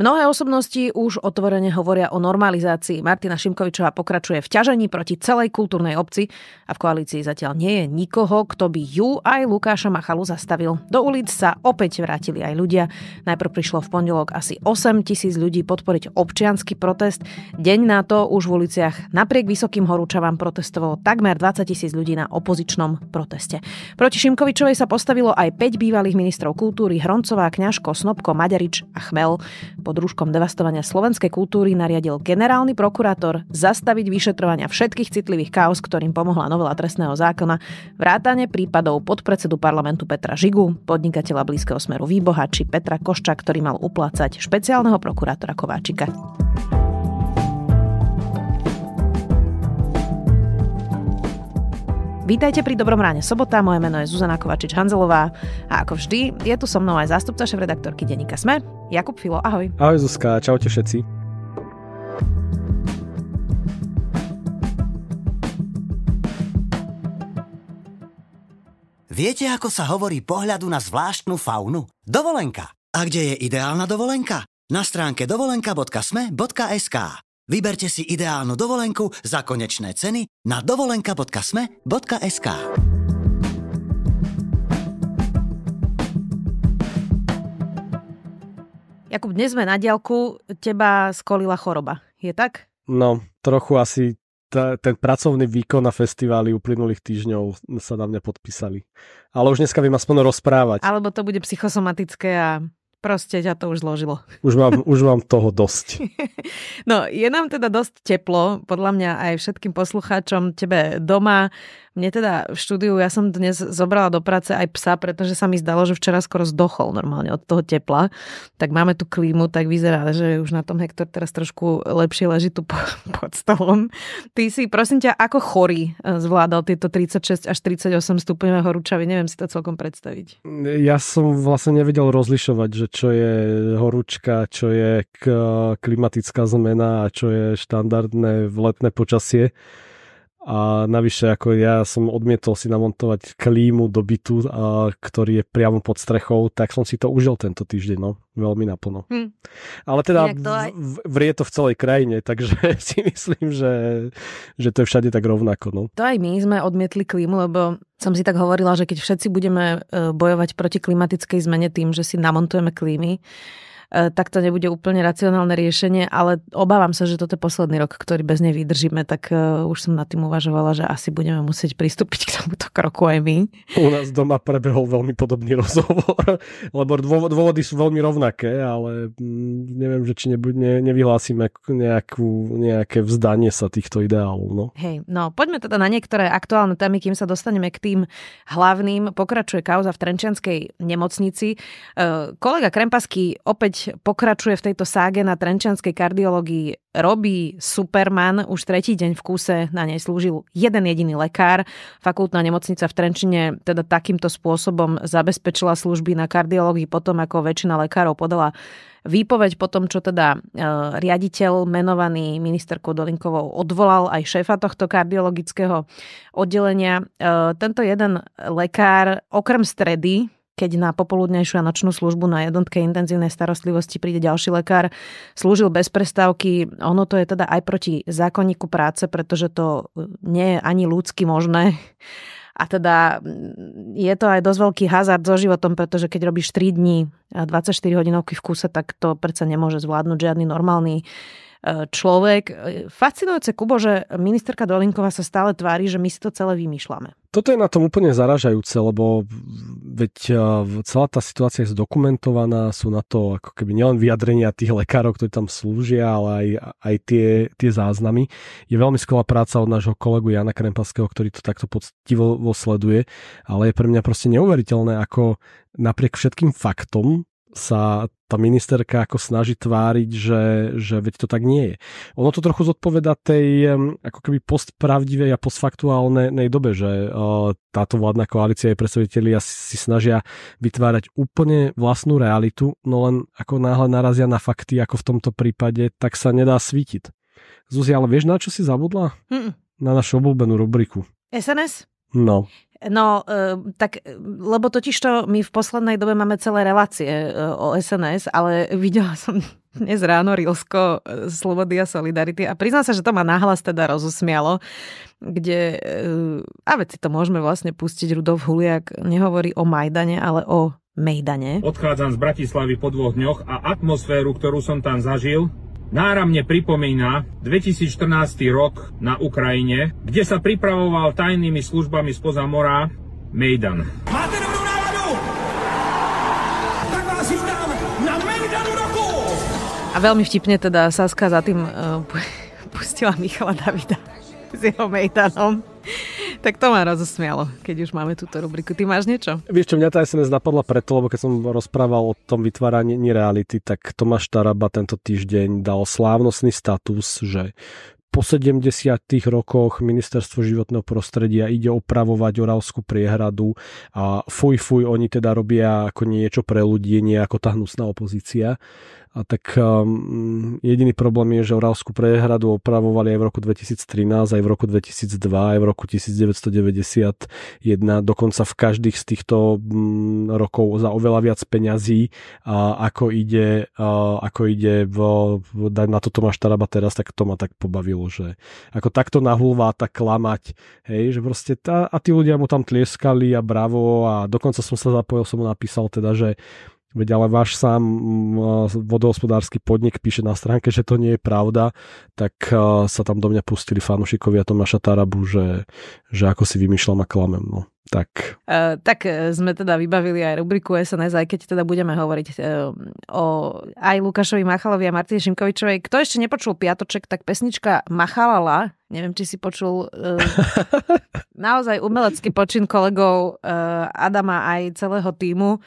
Mnohé osobnosti už otvorene hovoria o normalizácii. Martina Šimkovičová pokračuje v ťažení proti celej kultúrnej obci a v koalícii zatiaľ nie je nikoho, kto by ju aj Lukáša Machalu zastavil. Do ulic sa opäť vrátili aj ľudia. Najprv prišlo v pondelok asi 8 tisíc ľudí podporiť občiansky protest. Deň na to už v uliciach napriek vysokým horúčavám protestovalo takmer 20 tisíc ľudí na opozičnom proteste. Proti Šimkovičovej sa postavilo aj 5 bývalých ministrov kultúry Hroncová, Kňažko, Snobko, Maďarič a Chmel pod rúškom devastovania slovenskej kultúry nariadil generálny prokurátor zastaviť vyšetrovania všetkých citlivých chaos, ktorým pomohla novela trestného zákona, vrátane prípadov podpredsedu parlamentu Petra Žigu, podnikateľa blízkeho smeru Výboha či Petra Košča, ktorý mal uplácať špeciálneho prokurátora Kováčika. Vítajte pri Dobrom ráne sobota, moje meno je Zuzana Kovačič-Hanzelová a ako vždy je tu so mnou aj zástupca šéf-redaktorky denníka Sme, Jakub Filo, ahoj. Ahoj Zuzka, čaute všetci. Viete, ako sa hovorí pohľadu na zvláštnu faunu? Dovolenka. A kde je ideálna dovolenka? Na stránke dovolenka.sme.sk Vyberte si ideálnu dovolenku za konečné ceny na dovolenka.sme.sk Jakub, dnes sme na diálku, teba skolila choroba, je tak? No, trochu asi ta, ten pracovný výkon na festivály uplynulých týždňov sa na mňa podpísali. Ale už dneska viem aspoň rozprávať. Alebo to bude psychosomatické a Proste ťa to už zložilo. Už mám, už mám toho dosť. no, je nám teda dosť teplo, podľa mňa aj všetkým poslucháčom, tebe doma, mne teda v štúdiu, ja som dnes zobrala do práce aj psa, pretože sa mi zdalo, že včera skoro zdochol normálne od toho tepla. Tak máme tu klímu, tak vyzerá, že už na tom Hektor teraz trošku lepšie leží tu pod stolom. Ty si, prosím ťa, ako chorý eh, zvládal tieto 36 až 38 stupňové horúčavy? Neviem si to celkom predstaviť. Ja som vlastne nevedel rozlišovať, že čo je horúčka, čo je klimatická zmena a čo je štandardné letné počasie. A navyše, ako ja som odmietol si namontovať klímu do bytu, a, ktorý je priamo pod strechou, tak som si to užil tento týždeň, no. Veľmi naplno. Hm. Ale teda to aj... vrie to v celej krajine, takže si myslím, že, že to je všade tak rovnako, no. To aj my sme odmietli klímu, lebo som si tak hovorila, že keď všetci budeme e, bojovať proti klimatickej zmene tým, že si namontujeme klímy, E, tak to nebude úplne racionálne riešenie, ale obávam sa, že toto je posledný rok, ktorý bez nej vydržíme, tak e, už som nad tým uvažovala, že asi budeme musieť pristúpiť k tomuto kroku aj my. U nás doma prebehol veľmi podobný rozhovor, lebo dôvody sú veľmi rovnaké, ale mm, neviem, že či nebude, nevyhlásime nejakú, nejaké vzdanie sa týchto ideálov. No. Hej, no poďme teda na niektoré aktuálne témy, kým sa dostaneme k tým hlavným. Pokračuje kauza v Trenčianskej nemocnici. E, kolega Krempasky opäť pokračuje v tejto ságe na trenčanskej kardiológii. Robí Superman už tretí deň v kúse, na nej slúžil jeden jediný lekár. Fakultná nemocnica v Trenčine teda takýmto spôsobom zabezpečila služby na kardiológii potom, ako väčšina lekárov podala výpoveď po tom, čo teda e, riaditeľ menovaný ministerkou Dolinkovou odvolal aj šéfa tohto kardiologického oddelenia. E, tento jeden lekár okrem stredy keď na popoludnejšiu a nočnú službu na jednotke intenzívnej starostlivosti príde ďalší lekár, slúžil bez prestávky. Ono to je teda aj proti zákonníku práce, pretože to e, nie je ani ľudsky možné. A teda mm, je to aj dosť veľký hazard so životom, pretože keď robíš 3 dní 24 hodinovky v kuse, tak to predsa nemôže zvládnuť žiadny normálny e, človek. E, fascinujúce, Kubo, že ministerka Dolinková sa stále tvári, že my si to celé vymýšľame toto je na tom úplne zaražajúce, lebo veď e, celá tá situácia je zdokumentovaná, sú na to ako keby nielen vyjadrenia tých lekárov, ktorí tam slúžia, ale aj, aj tie, tie záznamy. Je veľmi skvelá práca od nášho kolegu Jana Krempalského, ktorý to takto poctivo sleduje, ale je pre mňa proste neuveriteľné, ako napriek všetkým faktom, sa tá ministerka ako snaží tváriť, že, že veď to tak nie je. Ono to trochu zodpoveda tej ako keby postpravdivej a postfaktuálnej dobe, že eh, táto vládna koalícia jej predstavitelia si snažia vytvárať úplne vlastnú realitu, no len ako náhle narazia na fakty, ako v tomto prípade, tak sa nedá svítiť. Zuzi, ale vieš, na čo si zabudla? Mm-mm. Na našu obľúbenú rubriku. SNS? No. No, e, tak, e, lebo totiž to my v poslednej dobe máme celé relácie e, o SNS, ale videla som dnes ráno Rilsko Slobody a Solidarity a priznám sa, že to ma nahlas teda rozusmialo, kde, a veci to môžeme vlastne pustiť, Rudolf Huliak nehovorí o Majdane, ale o Mejdane. Odchádzam z Bratislavy po dvoch dňoch a atmosféru, ktorú som tam zažil, náramne pripomína 2014 rok na Ukrajine, kde sa pripravoval tajnými službami spoza mora Mejdan. Máte dobrú náladu? Tak vás na Mejdanu roku! A veľmi vtipne teda Saska za tým uh, pustila Michala Davida s jeho Mejdanom tak to ma rozosmialo, keď už máme túto rubriku. Ty máš niečo? Vieš čo, mňa tá SNS napadla preto, lebo keď som rozprával o tom vytváraní nereality, tak Tomáš Taraba tento týždeň dal slávnostný status, že po 70. rokoch ministerstvo životného prostredia ide opravovať Oravskú priehradu a fuj fuj, oni teda robia ako niečo pre ľudí, nie ako tá hnusná opozícia. A tak um, jediný problém je, že Oravskú prehradu opravovali aj v roku 2013, aj v roku 2002, aj v roku 1991, dokonca v každých z týchto um, rokov za oveľa viac peňazí, a ako ide, a ako ide v, v, na to Tomáš Taraba teraz, tak to ma tak pobavilo, že ako takto nahulvá, tak klamať, hej, že proste tá, a tí ľudia mu tam tlieskali a bravo a dokonca som sa zapojil, som mu napísal teda, že Veď ale váš sám vodohospodársky podnik píše na stránke, že to nie je pravda, tak sa tam do mňa pustili fanúšikovia Tomáša Tarabu, že, že ako si vymýšľam a klamem. No. Tak. Uh, tak e, sme teda vybavili aj rubriku SNS, aj keď teda budeme hovoriť uh, o aj Lukášovi Machalovi a Martine Šimkovičovej. Kto ešte nepočul piatoček, tak pesnička Machalala, neviem, či si počul uh, naozaj umelecký počin kolegov uh, Adama aj celého týmu. Uh,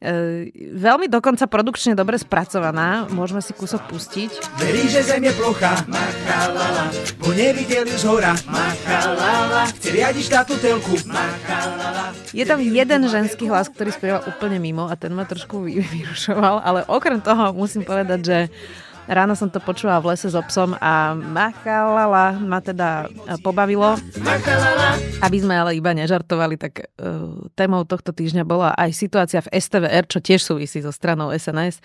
E, veľmi dokonca produkčne dobre spracovaná. Môžeme si kúsok pustiť. Verí, že zem je plocha, machalala, bo nevidel ju hora, machalala, chce riadiť štátu telku, machalala. Je tam jeden ženský hlas, ktorý spieva úplne mimo a ten ma trošku vyrušoval, ale okrem toho musím povedať, že Ráno som to počula v lese s so obsom a machalala ma teda e, pobavilo. Aby sme ale iba nežartovali, tak uh, témou tohto týždňa bola aj situácia v STVR, čo tiež súvisí so stranou SNS.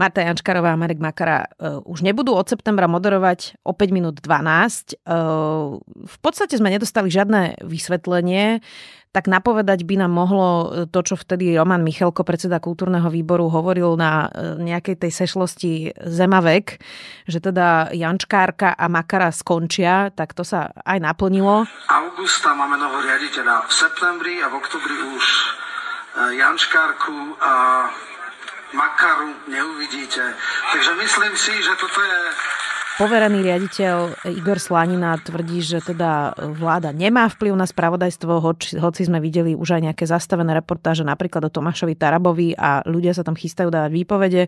Marta Jančkarová a Marek Makara uh, už nebudú od septembra moderovať o 5 minút 12. Uh, v podstate sme nedostali žiadne vysvetlenie tak napovedať by nám mohlo e, to, čo vtedy Roman Michelko, predseda kultúrneho výboru, hovoril na e, nejakej tej sešlosti Zemavek, že teda Jančkárka a Makara skončia, tak to sa aj naplnilo. Augusta máme nového riaditeľa v septembri a v oktobri už e, Jančkárku a Makaru neuvidíte. Takže myslím si, že toto je poverený riaditeľ Igor Slanina tvrdí, že teda vláda nemá vplyv na spravodajstvo, hoci, hoci sme videli už aj nejaké zastavené reportáže napríklad o Tomášovi Tarabovi a ľudia sa tam chystajú dávať výpovede.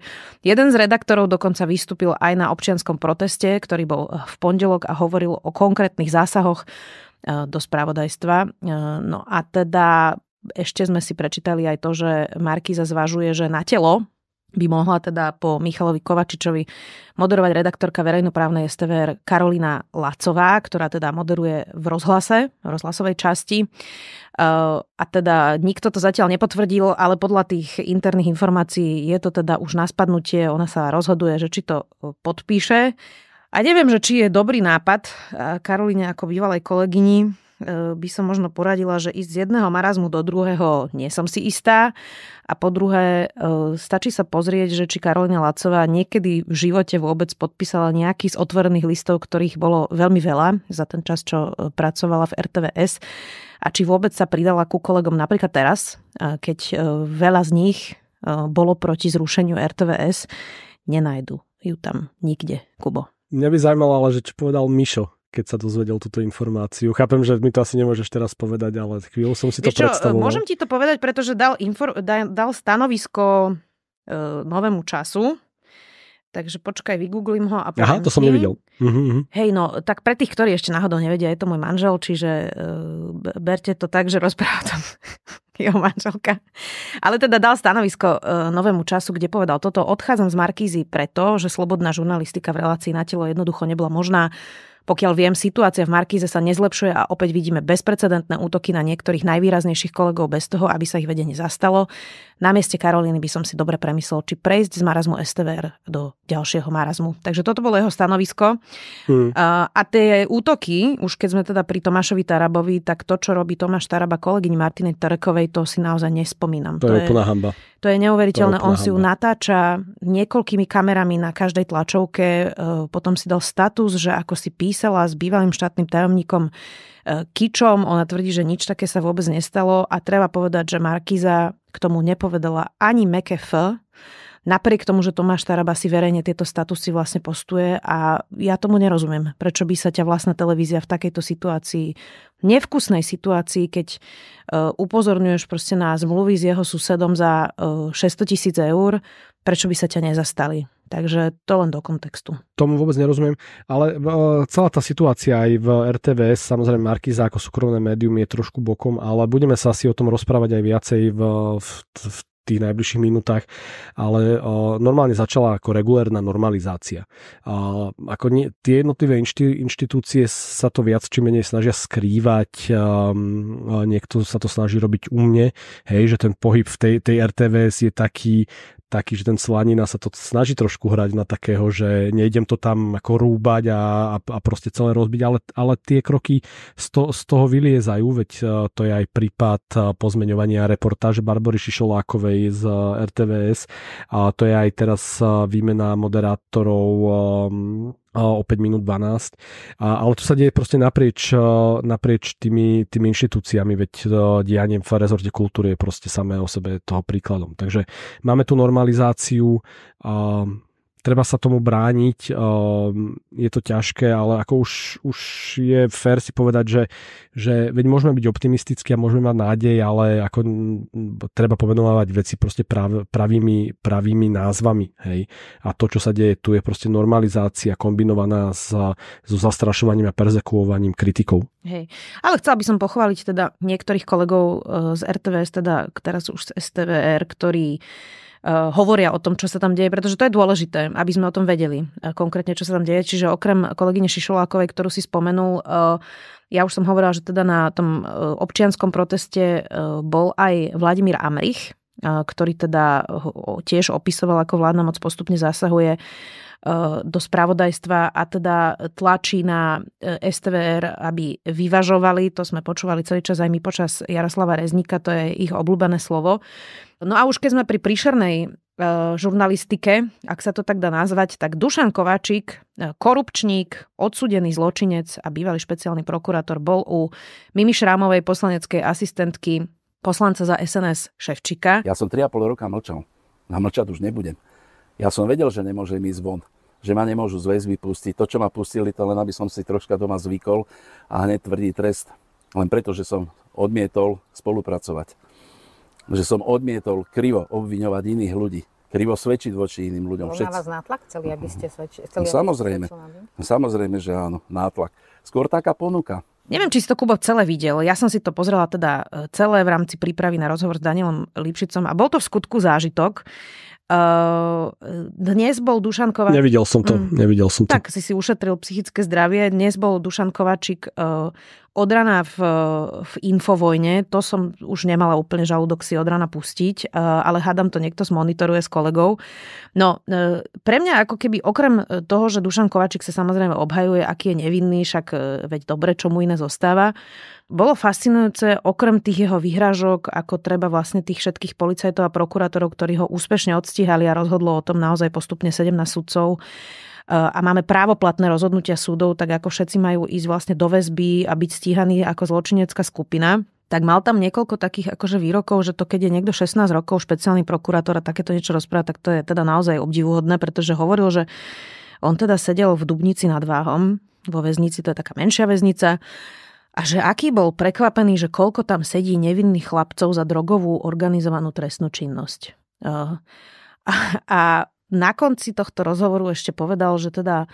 Jeden z redaktorov dokonca vystúpil aj na občianskom proteste, ktorý bol v pondelok a hovoril o konkrétnych zásahoch e, do spravodajstva. E, no a teda ešte sme si prečítali aj to, že Markíza zvažuje, že na telo by mohla teda po Michalovi Kovačičovi moderovať redaktorka verejnoprávnej STVR Karolina Lacová, ktorá teda moderuje v rozhlase, v rozhlasovej časti. E, a teda nikto to zatiaľ nepotvrdil, ale podľa tých interných informácií je to teda už na spadnutie. Ona sa rozhoduje, že či to e, podpíše. A neviem, že či je dobrý nápad e, Karoline ako bývalej kolegyni Eh, by som možno poradila, že ísť z jedného marazmu do druhého nie som si istá. A po druhé, eh, stačí sa pozrieť, že či Karolina Lacová niekedy v živote vôbec podpísala nejaký z otvorených listov, ktorých bolo veľmi veľa za ten čas, čo eh, pracovala v RTVS a či vôbec sa pridala ku kolegom napríklad teraz, keď veľa z nich bolo proti zrušeniu RTVS, nenajdu ju tam nikde, Kubo. Mňa by zaujímalo, ale že čo povedal Mišo keď sa dozvedel túto informáciu. Chápem, že mi to asi nemôžeš teraz povedať, ale chvíľu som si to čo, e, predstavoval. Môžem ti to povedať, pretože dal, infor, dal stanovisko e, novému času, Takže počkaj, vygooglím ho a poviem Aha, to som nevidel. Uhum. Mhm. Hej, no, tak pre tých, ktorí ešte náhodou nevedia, je to môj manžel, čiže e, berte to tak, že rozpráva jeho manželka. Ale teda dal stanovisko e, novému času, kde povedal toto, odchádzam z Markízy preto, že slobodná žurnalistika v relácii na telo jednoducho nebola možná pokiaľ viem, situácia v Markíze sa nezlepšuje a opäť vidíme bezprecedentné útoky na niektorých najvýraznejších kolegov bez toho, aby sa ich vedenie zastalo na mieste Karolíny by som si dobre premyslel, či prejsť z marazmu STVR do ďalšieho marazmu. Takže toto bolo jeho stanovisko. Hmm. A, a tie útoky, už keď sme teda pri Tomášovi Tarabovi, tak to, čo robí Tomáš Taraba kolegyni Martine Trkovej, to si naozaj nespomínam. To, to je úplná hamba. To je neuveriteľné. To je On hamba. si ju natáča niekoľkými kamerami na každej tlačovke. E, potom si dal status, že ako si písala s bývalým štátnym tajomníkom kičom. Ona tvrdí, že nič také sa vôbec nestalo a treba povedať, že Markiza k tomu nepovedala ani meké F, Napriek tomu, že Tomáš Taraba si verejne tieto statusy vlastne postuje a ja tomu nerozumiem, prečo by sa ťa vlastná televízia v takejto situácii, nevkusnej situácii, keď e, upozorňuješ proste na zmluvy s jeho susedom za 600 e, tisíc eur, prečo by sa ťa nezastali. Takže to len do kontextu. Tomu vôbec nerozumiem, ale e, celá tá situácia aj v RTVS, samozrejme Markiza ako súkromné médium je trošku bokom, ale budeme sa asi o tom rozprávať aj viacej v, v, v tých najbližších minútach, ale uh, normálne začala ako regulérna normalizácia. Uh, ako nie, tie jednotlivé inšti, inštitúcie sa to viac či menej snažia skrývať, um, niekto sa to snaží robiť mne, hej, že ten pohyb v tej, tej RTVS je taký, taký, že ten slanina sa to snaží trošku hrať na takého, že nejdem to tam ako rúbať a, a, a proste celé rozbiť, ale, ale tie kroky z, to, z toho vyliezajú, veď e, to je aj prípad e, pozmeňovania reportáže Barbory Šišolákovej z e, RTVS a to je aj teraz výmena moderátorov o 5 minút 12. A, ale to sa deje proste naprieč, e, naprieč tými, tými inštitúciami, veď e, dianie v rezorte kultúry je proste samé o sebe toho príkladom. Takže máme tu normalizáciu treba sa tomu brániť, ehm, je to ťažké, ale ako už, už je fér si povedať, že, že veď môžeme byť optimistickí a môžeme mať nádej, ale ako treba pomenovať veci proste prav, pravými, pravými názvami. Hej. A to, čo sa deje tu, je proste normalizácia kombinovaná s, so zastrašovaním a persekuovaním kritikov. Hej. Ale chcela by som pochváliť teda niektorých kolegov eh, z RTVS, teda teraz už z STVR, ktorí Eh, hovoria o tom, čo sa tam deje, pretože to je dôležité, aby sme o tom vedeli eh, konkrétne, čo sa tam deje. Čiže okrem kolegyne Šišolákovej, ktorú si spomenul, eh, ja už som hovorila, že teda na tom občianskom proteste bol aj Vladimír Amrich, ktorý teda tiež opisoval, ako vládna moc postupne zasahuje e, do spravodajstva a teda tlačí na e, STVR, aby vyvažovali, to sme počúvali celý čas aj my počas Jaroslava Reznika, to je ich obľúbené slovo. No a už keď sme pri príšernej e, žurnalistike, ak sa to tak dá nazvať, tak Dušan Kovačík, korupčník, odsudený zločinec a bývalý špeciálny prokurátor bol u Mimi Šrámovej poslaneckej asistentky poslanca za SNS Ševčika. Ja som 3,5 roka mlčal. A mlčať už nebudem. Ja som vedel, že nemôžem ísť von že ma nemôžu z väzby pustiť. To, čo ma pustili, to len aby som si troška doma zvykol a hneď tvrdý trest. Len preto, že som odmietol spolupracovať. Že som odmietol krivo obviňovať iných ľudí. Krivo svedčiť voči iným ľuďom. Bol na vás nátlak celý, aby ste svedčili? No, samozrejme, samozrejme, že áno, nátlak. Skôr taká ponuka. Neviem, či si to Kubo celé videl. Ja som si to pozrela teda e, celé v rámci prípravy na rozhovor s Danielom Lipšicom a bol to v skutku zážitok. E, dnes bol Dušan Kovačík... Nevidel som to, mm, nevidel som to. Tak si si ušetril psychické zdravie. Dnes bol Dušan Kovačík e, od rana v, v infovojne, to som už nemala úplne žalúdok si od rana pustiť, eh, ale hádam to niekto zmonitoruje s kolegou. No, eh, pre mňa ako keby okrem eh, toho, že Dušan Kovačik sa samozrejme obhajuje, aký je nevinný, však veď dobre, čo mu iné zostáva, bolo fascinujúce, okrem tých jeho vyhražok, ako treba vlastne tých všetkých policajtov a prokurátorov, ktorí ho úspešne odstíhali a rozhodlo o tom naozaj postupne 17 sudcov, a máme právoplatné rozhodnutia súdov, tak ako všetci majú ísť vlastne do väzby a byť stíhaní ako zločinecká skupina tak mal tam niekoľko takých akože výrokov, že to keď je niekto 16 rokov, špeciálny prokurátor a takéto niečo rozpráva, tak to je teda naozaj obdivuhodné, pretože hovoril, že on teda sedel v Dubnici nad Váhom, vo väznici, to je taká menšia väznica, a že aký bol prekvapený, že koľko tam sedí nevinných chlapcov za drogovú organizovanú trestnú činnosť. A, a na konci tohto rozhovoru ešte povedal, že teda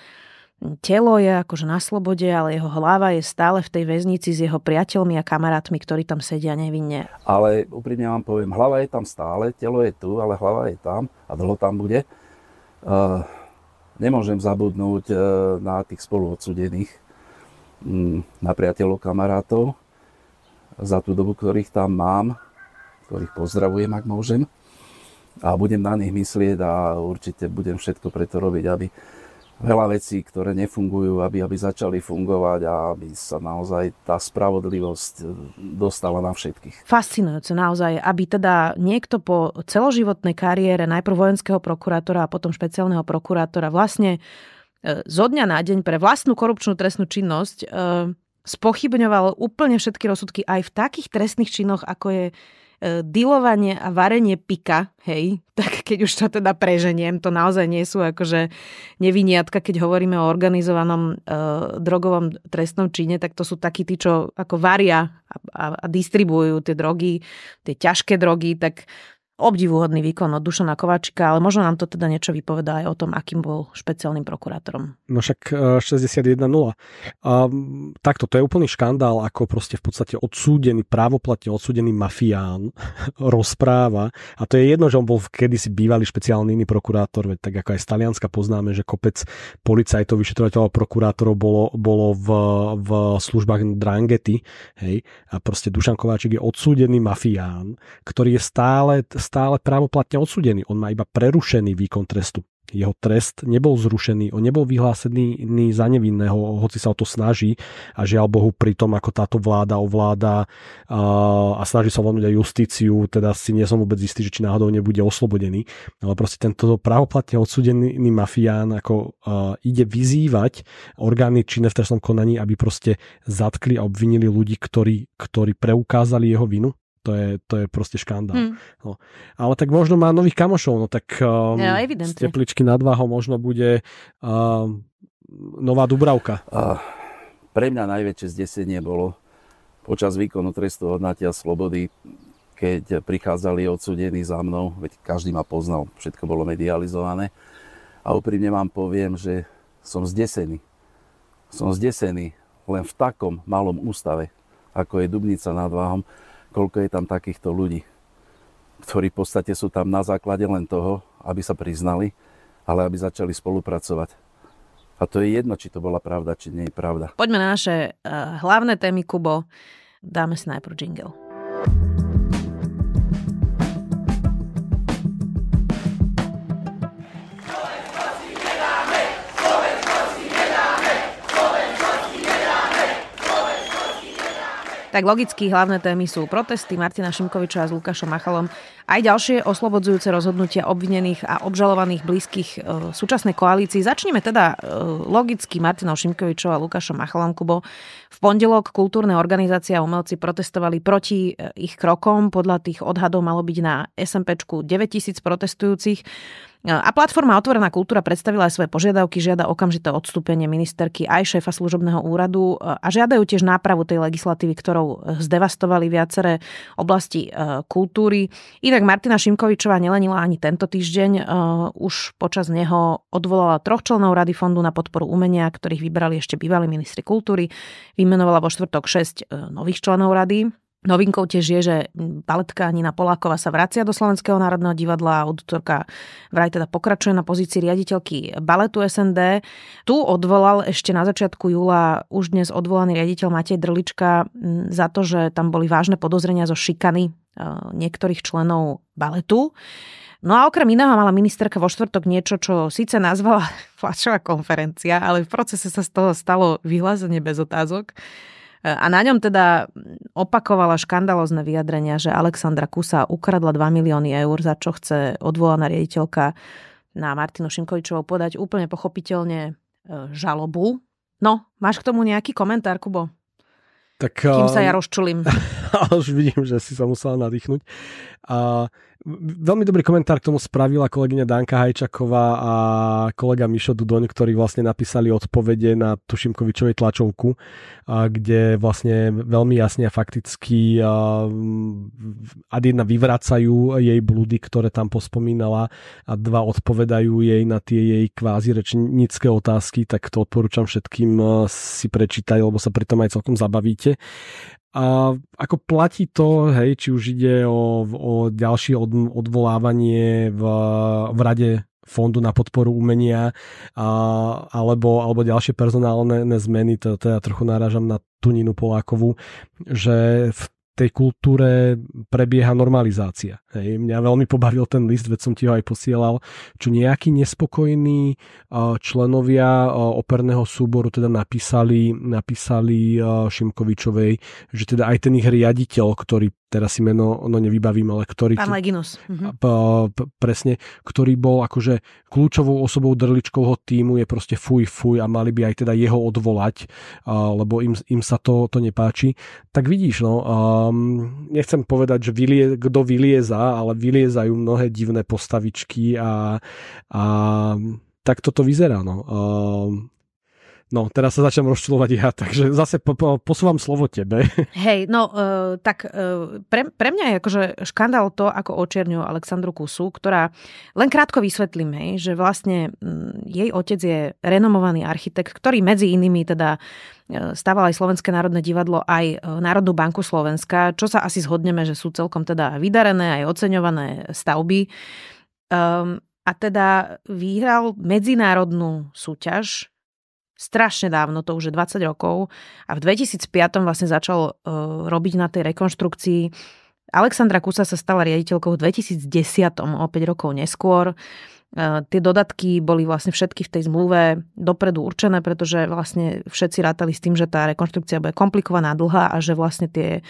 telo je akože na slobode, ale jeho hlava je stále v tej väznici s jeho priateľmi a kamarátmi, ktorí tam sedia nevinne. Ale úprimne vám poviem, hlava je tam stále, telo je tu, ale hlava je tam a dlho tam bude. Uh, nemôžem zabudnúť uh, na tých spoluodsudených, um, mm, na priateľov, kamarátov za tú dobu, ktorých tam mám, ktorých pozdravujem, ak môžem a budem na nich myslieť a určite budem všetko preto robiť, aby veľa vecí, ktoré nefungujú, aby, aby začali fungovať a aby sa naozaj tá spravodlivosť e, dostala na všetkých. Fascinujúce naozaj, aby teda niekto po celoživotnej kariére najprv vojenského prokurátora a potom špeciálneho prokurátora vlastne e, zo dňa na deň pre vlastnú korupčnú trestnú činnosť e, spochybňoval úplne všetky rozsudky aj v takých trestných činoch, ako je E, dilovanie a varenie pika, hej, tak keď už to teda preženiem, to naozaj nie sú akože neviniatka, keď hovoríme o organizovanom e, drogovom trestnom čine, tak to sú takí tí, čo ako varia a, a, a distribuujú tie drogy, tie ťažké drogy, tak obdivuhodný výkon od Dušana Kovačika, ale možno nám to teda niečo vypovedá aj o tom, akým bol špeciálnym prokurátorom. No však 61.0. E, um, takto, to je úplný škandál, ako proste v podstate odsúdený, právoplatne odsúdený mafián rozpráva. A to je jedno, že on bol kedysi bývalý špeciálny iný prokurátor, veď tak ako aj z Talianska poznáme, že kopec policajtov, vyšetrovateľov prokurátorov bolo, bolo v, v službách Drangety. Hej? A proste Dušan Kováčik je odsúdený mafián, ktorý je stále stále právoplatne odsudený, on má iba prerušený výkon trestu. Jeho trest nebol zrušený, on nebol vyhlásený za nevinného, hoci sa o to snaží a žiaľ Bohu pri tom, ako táto vláda ovláda a snaží sa vládnuť aj justíciu, teda si nie som vôbec istý, že či náhodou nebude oslobodený, ale proste tento právoplatne odsudený mafián ako ide vyzývať orgány činné v trestnom konaní, aby proste zatkli a obvinili ľudí, ktorí, ktorí preukázali jeho vinu to je, to je proste škandál. Hmm. No. Ale tak možno má nových kamošov, no tak um, ja, z tepličky nad váho možno bude um, nová Dubravka. Uh, pre mňa najväčšie zdesenie bolo počas výkonu trestu odnatia slobody, keď prichádzali odsudení za mnou, veď každý ma poznal, všetko bolo medializované. A úprimne vám poviem, že som zdesený. Som zdesený len v takom malom ústave, ako je Dubnica nad Váhom, koľko je tam takýchto ľudí, ktorí v podstate sú tam na základe len toho, aby sa priznali, ale aby začali spolupracovať. A to je jedno, či to bola pravda, či nie je pravda. Poďme na naše uh, hlavné témy, Kubo. Dáme si najprv jingle. Tak logicky hlavné témy sú protesty Martina Šimkoviča s Lukášom Machalom, aj ďalšie oslobodzujúce rozhodnutia obvinených a obžalovaných blízkych e, súčasnej koalícii. Začneme teda e, logicky Martinou Šimkovičov a Lukášom Machalom, Kubo. V pondelok kultúrne organizácie a umelci protestovali proti e, ich krokom. Podľa tých odhadov malo byť na SMPčku 9000 protestujúcich. A platforma Otvorená kultúra predstavila aj svoje požiadavky, žiada okamžité odstúpenie ministerky aj šéfa služobného úradu e, a žiadajú tiež nápravu tej legislatívy, ktorou e, zdevastovali viaceré oblasti e, kultúry. Inak Martina Šimkovičová nelenila ani tento týždeň. Už počas neho odvolala troch členov Rady fondu na podporu umenia, ktorých vybrali ešte bývalí ministri kultúry. Vymenovala vo štvrtok 6 nových členov rady Novinkou tiež je, že baletka Nina Poláková sa vracia do Slovenského národného divadla a auditorka vraj teda pokračuje na pozícii riaditeľky baletu SND. Tu odvolal ešte na začiatku júla už dnes odvolaný riaditeľ Matej Drlička za to, že tam boli vážne podozrenia zo šikany e, niektorých členov baletu. No a okrem iného mala ministerka vo štvrtok niečo, čo síce nazvala tlačová konferencia, ale v procese sa z toho stalo vyhlásenie bez otázok. A na ňom teda opakovala škandalozne vyjadrenia, že Alexandra Kusa ukradla 2 milióny eur, za čo chce odvolaná riaditeľka na Martinu Šimkovičovou podať úplne pochopiteľne e, žalobu. No, máš k tomu nejaký komentár, Kubo? Tak, Kým sa eh, ja rozčulím. A už vidím, že si sa musela nadýchnuť. A veľmi dobrý komentár k tomu spravila kolegyňa Danka Hajčaková a kolega Mišo Dudoň, ktorí vlastne napísali odpovede na Tušimkovičovej tlačovku, eh, kde vlastne veľmi jasne a fakticky eh, ad jedna vyvracajú jej blúdy, ktoré tam pospomínala a dva odpovedajú jej na tie jej kvázi rečnícke otázky, tak to odporúčam všetkým si prečítaj, lebo sa pri tom aj celkom zabavíte podstate. A ako platí to, hej, či už ide o, o ďalšie od, odvolávanie v, v rade fondu na podporu umenia a, alebo, alebo ďalšie personálne zmeny, to teda trochu náražam na Tuninu Polákovú, že v tej kultúre prebieha normalizácia. Hej. Mňa veľmi pobavil ten list, veď som ti ho aj posielal, čo nejakí nespokojní členovia operného súboru teda napísali, napísali Šimkovičovej, že teda aj ten ich riaditeľ, ktorý teraz si meno ono nevybavím, ale ktorý... Pán Leginus. Mhm. P, p, presne, ktorý bol akože kľúčovou osobou Drličkovho týmu, je proste fuj, fuj a mali by aj teda jeho odvolať, uh, lebo im, im sa to, to nepáči. Tak vidíš, no, um, nechcem povedať, že vylie, kto vylieza, ale vyliezajú mnohé divné postavičky a, a tak toto vyzerá, no. Um, No, teraz sa začnem rozčulovať ja, takže zase po, po, posúvam slovo tebe. Hej, no uh, tak uh, pre, pre mňa je akože škandál to, ako očierňujú Alexandru Kusu, ktorá, len krátko vysvetlím, hej, že vlastne m, mm, jej otec je renomovaný architekt, ktorý medzi inými teda e, stával aj Slovenské národné divadlo, aj Národnú banku Slovenska, čo sa asi zhodneme, že sú celkom teda vydarené aj oceňované stavby. Um, a teda vyhral medzinárodnú súťaž strašne dávno, to už je 20 rokov. A v 2005 vlastne začal uh, robiť na tej rekonštrukcii. Alexandra Kusa sa stala riaditeľkou v 2010, o 5 rokov neskôr. Uh, tie dodatky boli vlastne všetky v tej zmluve dopredu určené, pretože vlastne všetci rátali s tým, že tá rekonštrukcia bude komplikovaná, dlhá a že vlastne tie eh,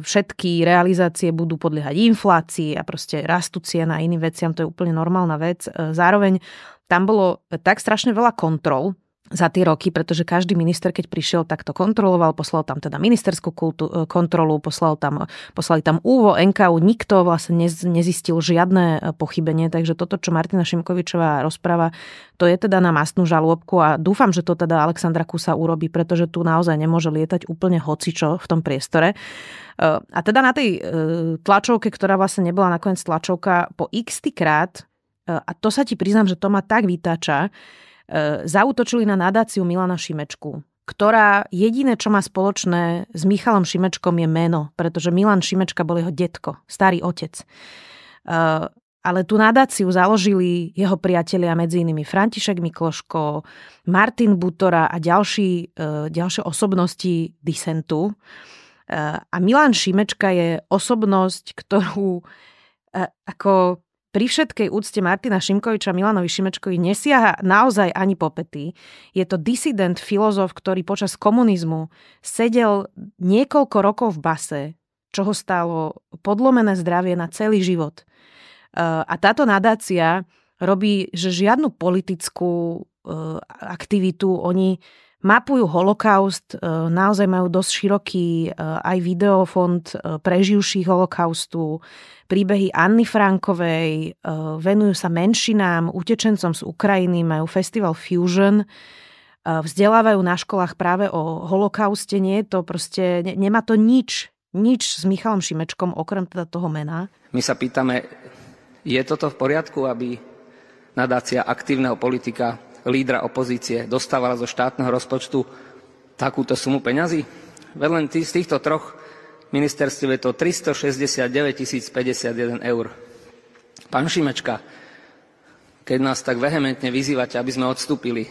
všetky realizácie budú podliehať inflácii a proste rastú cien a iným veciam, to je úplne normálna vec. Zároveň tam bolo tak strašne veľa kontrol za tie roky, pretože každý minister, keď prišiel, tak to kontroloval, poslal tam teda ministerskú kultu, e, kontrolu, poslal tam, poslali tam úvo, NKU, nikto vlastne nez, nezistil žiadne e, pochybenie, takže toto, čo Martina Šimkovičová rozpráva, to je teda na mastnú žalobku a dúfam, že to teda Alexandra Kusa urobí, pretože tu naozaj nemôže lietať úplne hocičo v tom priestore. E, a teda na tej tlačovke, ktorá vlastne nebola nakoniec tlačovka, po x krát, a to sa ti priznám, že to ma tak vytáča, E, zautočili na nadáciu Milana Šimečku ktorá jediné, čo má spoločné s Michalom Šimečkom je meno, pretože Milan Šimečka bol jeho detko, starý otec. E, ale tú nadáciu založili jeho priatelia medzi inými František Mikloško, Martin Butora a ďalší, e, ďalšie osobnosti disentu. A Milan Šimečka je osobnosť, ktorú ako pri všetkej úcte Martina Šimkoviča Milanovi Šimečkovi nesiaha naozaj ani popety. Je to disident filozof, ktorý počas komunizmu sedel niekoľko rokov v base, čo ho stálo podlomené zdravie na celý život. E, a táto nadácia robí, že žiadnu politickú e, aktivitu oni mapujú holokaust, e, naozaj majú dosť široký e, aj videofond e, preživších holokaustu, príbehy Anny Frankovej, venujú sa menšinám, utečencom z Ukrajiny, majú festival Fusion, vzdelávajú na školách práve o holokauste, nie je to proste, nemá to nič, nič s Michalom Šimečkom, okrem teda toho mena. My sa pýtame, je toto v poriadku, aby nadácia aktívneho politika lídra opozície dostávala zo štátneho rozpočtu takúto sumu peňazí? Veď len z týchto troch ministerstiev je to 369 051 eur. Pán Šimečka, keď nás tak vehementne vyzývate, aby sme odstúpili,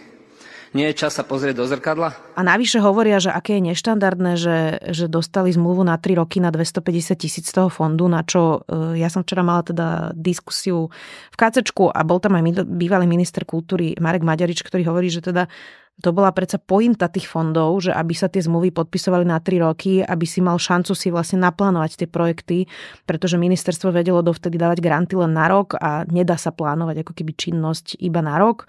nie je čas sa pozrieť do zrkadla? A navyše hovoria, že aké je neštandardné, že, že dostali zmluvu na 3 roky na 250 tisíc z toho fondu, na čo eh, ja som včera mala teda diskusiu v KCčku a bol tam aj bývalý minister kultúry Marek Maďarič, ktorý hovorí, že teda to bola predsa pointa tých fondov, že aby sa tie zmluvy podpisovali na 3 roky, aby si mal šancu si vlastne naplánovať tie projekty, pretože ministerstvo vedelo dovtedy dávať granty len na rok a nedá sa plánovať ako keby činnosť iba na rok.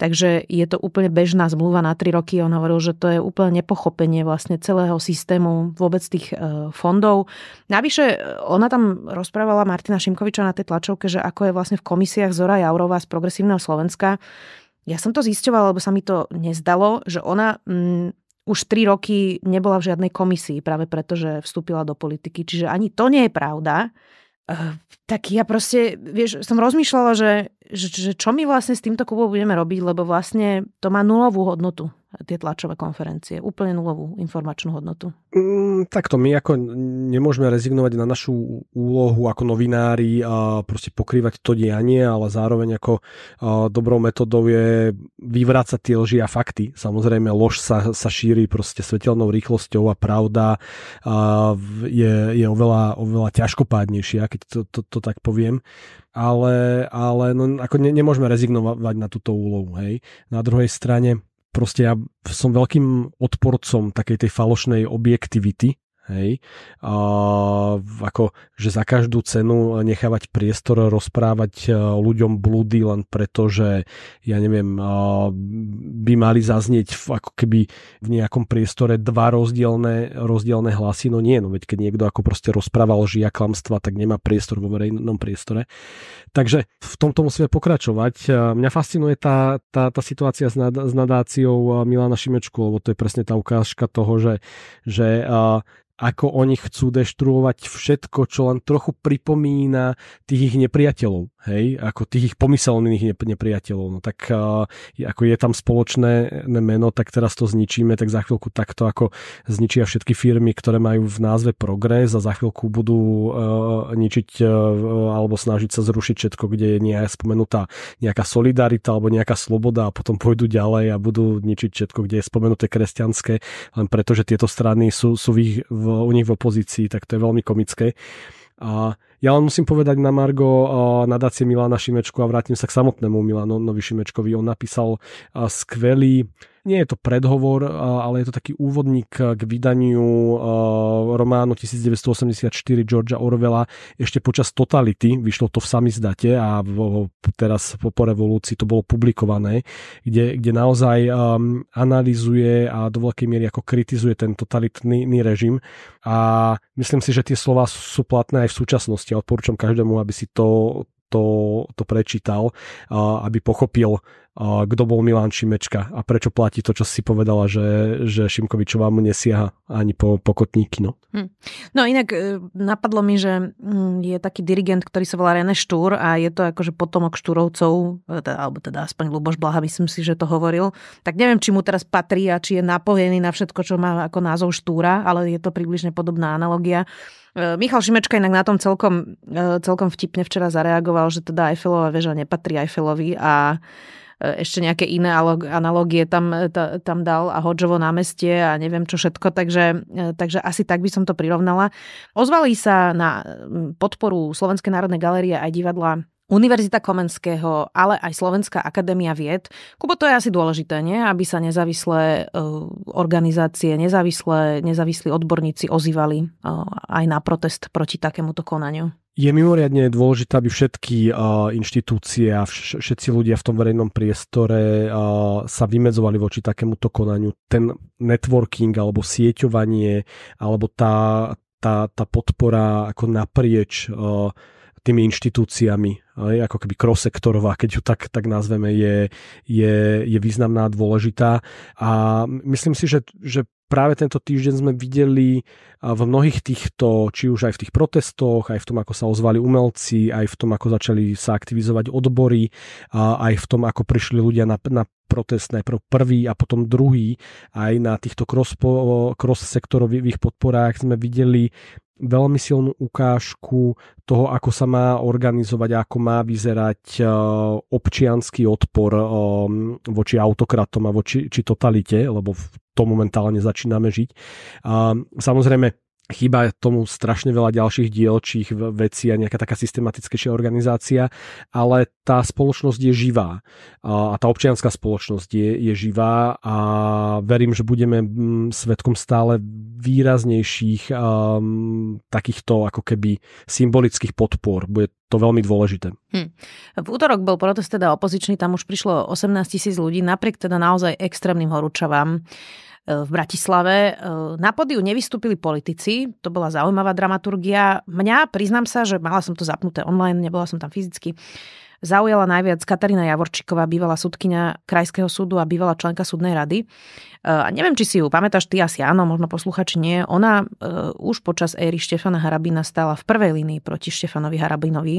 Takže je to úplne bežná zmluva na 3 roky. On hovoril, že to je úplne nepochopenie vlastne celého systému vôbec tých e, fondov. Navyše, e, ona tam rozprávala Martina Šimkoviča na tej tlačovke, že ako je vlastne v komisiách Zora Jaurová z Progresívneho Slovenska, ja som to zisťovala, lebo sa mi to nezdalo, že ona mm, už tri roky nebola v žiadnej komisii, práve preto, že vstúpila do politiky. Čiže ani to nie je pravda. Uh, tak ja proste, vieš, som rozmýšľala, že, že, že čo my vlastne s týmto klubom budeme robiť, lebo vlastne to má nulovú hodnotu tie tlačové konferencie? Úplne nulovú informačnú hodnotu. Mm, takto, my ako nemôžeme rezignovať na našu úlohu ako novinári a proste pokrývať to dianie, ale zároveň ako dobrou metodou je vyvrácať tie lži a fakty. Samozrejme, lož sa, sa šíri proste svetelnou rýchlosťou a pravda a je, je oveľa, oveľa ťažkopádnejšia, keď to, to, to tak poviem ale, ale no, ako ne, nemôžeme rezignovať na túto úlohu. Hej. Na druhej strane proste ja som veľkým odporcom takej tej falošnej objektivity, Hej. A, ako, že za každú cenu e, nechávať priestor rozprávať e, ľuďom blúdy len preto, že ja neviem, e, by mali zaznieť v, ako keby v nejakom priestore dva rozdielne, rozdielne hlasy. No nie, no veď keď niekto ako proste rozprával žia klamstva, tak nemá priestor vo verejnom priestore. Takže v tomto musíme pokračovať. Mňa fascinuje tá, tá, tá situácia s, nad, s nadáciou Milana Šimečku, lebo to je presne tá ukážka toho, že, že ako oni chcú deštruovať všetko, čo len trochu pripomína tých ich nepriateľov, hej, ako tých ich pomyselných nepriateľov. No tak uh, ako je tam spoločné meno, tak teraz to zničíme, tak za chvíľku takto ako zničia všetky firmy, ktoré majú v názve progres a za chvíľku budú uh, ničiť uh, alebo snažiť sa zrušiť všetko, kde je nejaká spomenutá nejaká solidarita alebo nejaká sloboda a potom pôjdu ďalej a budú ničiť všetko, kde je spomenuté kresťanské, len preto, že tieto strany sú, sú v ich v u nich v opozícii, tak to je veľmi komické. A ja len musím povedať na Margo nadácie Milana Šimečku a vrátim sa k samotnému Milanovi Šimečkovi. On napísal skvelý nie je to predhovor, ale je to taký úvodník k vydaniu románu 1984 Georgia Orwella ešte počas totality. Vyšlo to v samizdate a teraz po revolúcii to bolo publikované, kde, kde naozaj um, analizuje a do veľkej miery ako kritizuje ten totalitný režim. A myslím si, že tie slova sú platné aj v súčasnosti. Odporúčam každému, aby si to to, to prečítal, aby pochopil, kto bol Milan Šimečka a prečo platí to, čo si povedala, že, že Šimkovičová mu nesiaha ani po, po kotníky. No. Hm. no inak e, napadlo mi, že mm, je taký dirigent, ktorý sa volá René Štúr a je to akože potomok Štúrovcov, e, teda, alebo teda aspoň Luboš Blaha, myslím si, že to hovoril. Tak neviem, či mu teraz patrí a či je napojený na všetko, čo má ako názov Štúra, ale je to približne podobná analogia. E, Michal Šimečka inak na tom celkom, celkom vtipne včera zareagoval, že teda Eiffelová väža nepatrí Eiffelovi a E, ešte nejaké iné analogie tam, e, tam dal a Hodžovo námestie a neviem čo všetko, takže, e, takže asi tak by som to prirovnala. Ozvali sa na podporu Slovenskej národnej galérie aj divadla Univerzita Komenského, ale aj Slovenská akadémia vied. Kubo, to je asi dôležité, nie? Aby sa nezávislé e, organizácie, nezávislé, nezávislí odborníci ozývali e, aj na protest proti takémuto konaniu. Je mimoriadne dôležité, aby všetky e, inštitúcie a všetci ľudia v tom verejnom priestore sa vymedzovali voči takémuto konaniu. Ten networking alebo sieťovanie alebo tá, tá, tá podpora ako naprieč tými inštitúciami, aj ako keby krosektorová, keď ju tak, tak nazveme, je, je, je významná, dôležitá. A myslím si, že, že práve tento týždeň sme videli v mnohých týchto, či už aj v tých protestoch, aj v tom, ako sa ozvali umelci, aj v tom, ako začali sa aktivizovať odbory, aj v tom, ako prišli ľudia na, na protest najprv prvý a potom druhý, aj na týchto cross-sektorových cross podporách sme videli veľmi silnú ukážku toho, ako sa má organizovať, ako má vyzerať e, občianský odpor e, voči autokratom a voči či totalite, lebo v to momentálne začíname žiť. Samozrejme, chýba tomu strašne veľa ďalších dielčích vecí a nejaká taká systematickejšia organizácia, ale tá spoločnosť je živá a tá občianská spoločnosť je, je živá a verím, že budeme svetkom stále výraznejších um, takýchto ako keby symbolických podpor. Bude to veľmi dôležité. Hm. V útorok bol protest teda opozičný, tam už prišlo 18 tisíc ľudí, napriek teda naozaj extrémnym horúčavám. E, v Bratislave. E, na podiu nevystúpili politici, to bola zaujímavá dramaturgia. Mňa, priznám sa, že mala som to zapnuté online, nebola som tam fyzicky. Zaujala najviac Katarína Javorčíková, bývalá súdkynia Krajského súdu a bývalá členka súdnej rady. E, a neviem, či si ju pamätáš ty, asi áno, možno posluchači nie. Ona už počas éry Štefana Harabina stála v prvej línii proti Štefanovi Harabinovi.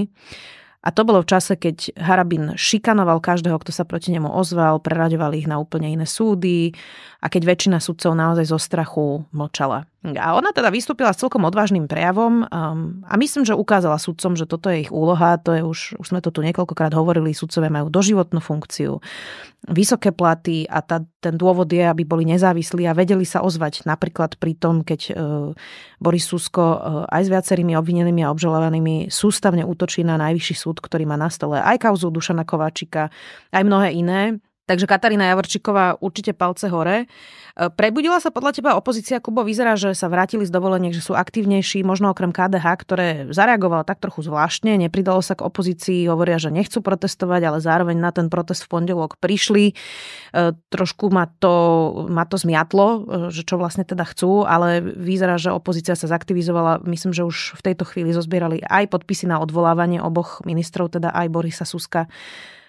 A to bolo v čase, keď Harabin šikanoval každého, kto sa proti nemu ozval, preraďoval ich na úplne iné súdy a keď väčšina sudcov naozaj zo strachu mlčala. A ona teda vystúpila s celkom odvážnym prejavom um, a myslím, že ukázala sudcom, že toto je ich úloha, to je už, už sme to tu niekoľkokrát hovorili, sudcovia majú doživotnú funkciu, vysoké platy a tá, ten dôvod je, aby boli nezávislí a vedeli sa ozvať napríklad pri tom, keď uh, Boris Susko uh, aj s viacerými obvinenými a obžalovanými sústavne útočí na najvyšší súd, ktorý má na stole aj kauzu Dušana Kováčika, aj mnohé iné Takže Katarína Javorčíková určite palce hore. E, prebudila sa podľa teba opozícia, Kubo, vyzerá, že sa vrátili z dovoleniek, že sú aktívnejší, možno okrem KDH, ktoré zareagovalo tak trochu zvláštne, nepridalo sa k opozícii, hovoria, že nechcú protestovať, ale zároveň na ten protest v pondelok prišli. E, trošku ma to, ma to zmiatlo, e, že čo vlastne teda chcú, ale vyzerá, že opozícia sa zaktivizovala. Myslím, že už v tejto chvíli zozbierali aj podpisy na odvolávanie oboch ministrov, teda aj Borisa Suska,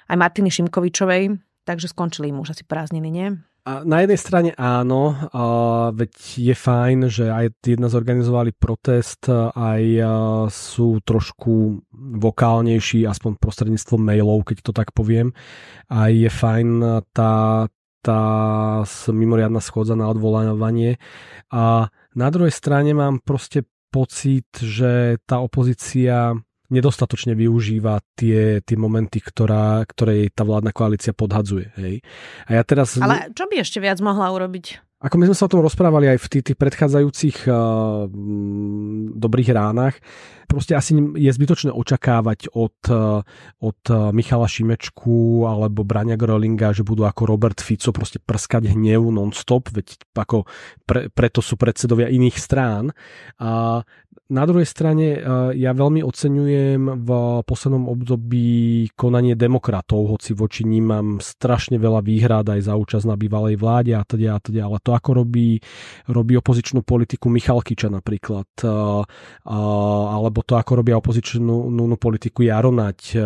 aj Martiny Šimkovičovej. Takže skončili im už asi prázdniny, nie? A na jednej strane áno, a veď je fajn, že aj jedna zorganizovali protest, aj sú trošku vokálnejší, aspoň prostredníctvom mailov, keď to tak poviem. A je fajn tá, tá mimoriadna schôdza na odvolávanie. A na druhej strane mám proste pocit, že tá opozícia nedostatočne využíva tie, tie momenty, ktorá, ktoré jej tá vládna koalícia podhadzuje. Hej. A ja teraz... Ale čo by ešte viac mohla urobiť? Ako my sme sa o tom rozprávali aj v tých, tých predchádzajúcich uh, dobrých ránach, proste asi je zbytočné očakávať od, uh, od eh, Michala Šimečku alebo Brania Grolinga, že budú ako Robert Fico proste prskať hnev non-stop, veď ako pre, preto sú predsedovia iných strán. A na druhej strane eh, ja veľmi oceňujem v poslednom období konanie demokratov, hoci voči ním mám strašne veľa výhrad aj za účasť na bývalej vláde a teda, a teda, ale to ako robí, robí opozičnú politiku Michalkyča napríklad, eh, alebo to ako robia opozičnú politiku Jaronať eh,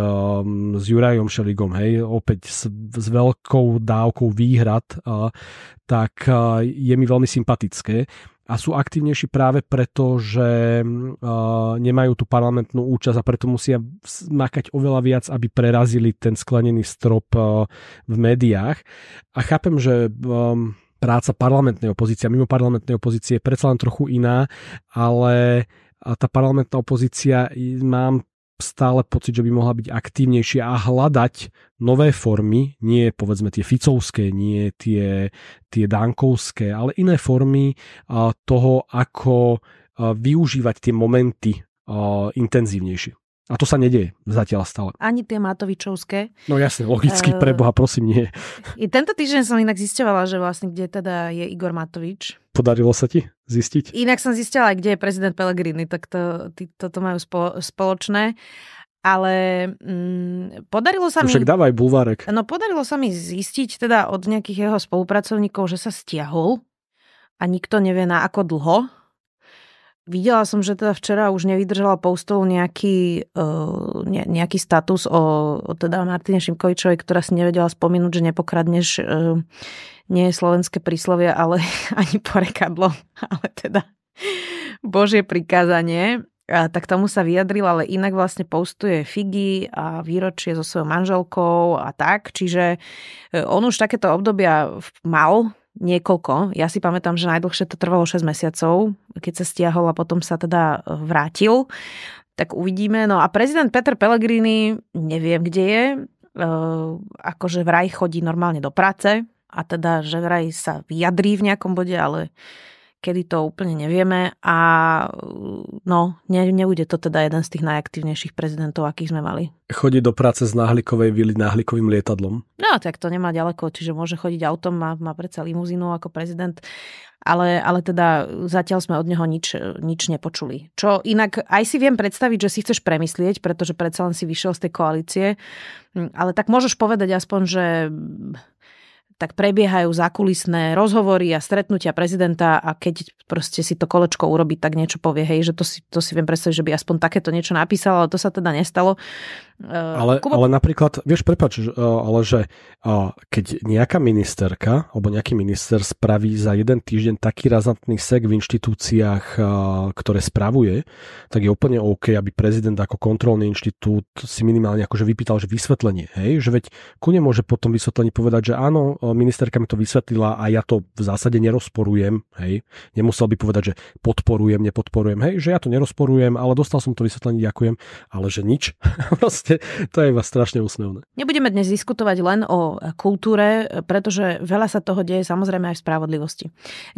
s Jurajom Šeligom, hej, opäť s, s veľkou dávkou výhrad, tak je mi veľmi sympatické a sú aktívnejší práve preto, že mm, nemajú tú parlamentnú účasť a preto musia makať oveľa viac, aby prerazili ten sklenený strop v médiách. A chápem, že um, práca parlamentnej opozície a mimo parlamentnej opozície je predsa len trochu iná, ale tá parlamentná opozícia, mám stále pocit, že by mohla byť aktívnejšia a hľadať nové formy, nie povedzme tie ficovské, nie tie, tie dankovské, ale iné formy toho, ako využívať tie momenty intenzívnejšie. A to sa nedieje zatiaľ stále. Ani tie Matovičovské. No jasne, logicky, uh, preboha, prosím, nie. Tento týždeň som inak zistovala, že vlastne kde teda je Igor Matovič. Podarilo sa ti zistiť? Inak som zistila, kde je prezident Pellegrini, tak to, tí, toto majú spolo, spoločné. Ale mm, podarilo sa Však no mi... Však dávaj bulvárek. No podarilo sa mi zistiť teda od nejakých jeho spolupracovníkov, že sa stiahol a nikto nevie na ako dlho Videla som, že teda včera už nevydržala postol nejaký, e, ne, nejaký status o, o teda Martine Šimkovičovej, ktorá si nevedela spomenúť, že nepokradneš e, nie je slovenské príslovie, ale ani porekadlo, ale teda Božie prikázanie. A tak tomu sa vyjadril, ale inak vlastne postuje figy a výročie so svojou manželkou a tak. Čiže e, on už takéto obdobia mal niekoľko. Ja si pamätám, že najdlhšie to trvalo 6 mesiacov, keď sa stiahol a potom sa teda e, vrátil. Tak uvidíme. No a prezident Peter Pellegrini, neviem, kde je, e, akože vraj chodí normálne do práce a teda, že vraj sa vyjadrí v nejakom bode, ale kedy to úplne nevieme a no, ne, nebude to teda jeden z tých najaktívnejších prezidentov, akých sme mali. Chodí do práce z náhlikovej vily náhlikovým lietadlom? No, tak to nemá ďaleko, čiže môže chodiť autom, má, má predsa limuzínu ako prezident, ale, ale teda zatiaľ sme od neho nič, nič nepočuli. Čo inak aj si viem predstaviť, že si chceš premyslieť, pretože predsa len si vyšiel z tej koalície, hm, ale tak môžeš povedať aspoň, že tak prebiehajú zákulisné rozhovory a stretnutia prezidenta a keď proste si to kolečko urobí, tak niečo povie, hej, že to si, to si viem predstaviť, že by aspoň takéto niečo napísal, ale to sa teda nestalo. Uh, ale, Kuba... ale napríklad, vieš, prepač, uh, eh, ale že uh, keď nejaká ministerka alebo nejaký minister spraví za jeden týždeň taký razantný sek v inštitúciách, uh, ktoré spravuje, tak je úplne OK, aby prezident ako kontrolný inštitút si minimálne akože vypýtal, že vysvetlenie, hej, že veď ku nemôže potom vysvetlení povedať, že áno, ministerka mi to vysvetlila a ja to v zásade nerozporujem, hej, nemusel by povedať, že podporujem, nepodporujem, hej, že ja to nerozporujem, ale dostal som to vysvetlenie, ďakujem, ale že nič, proste to je iba strašne úsmevné. Nebudeme dnes diskutovať len o kultúre, pretože veľa sa toho deje samozrejme aj v spravodlivosti.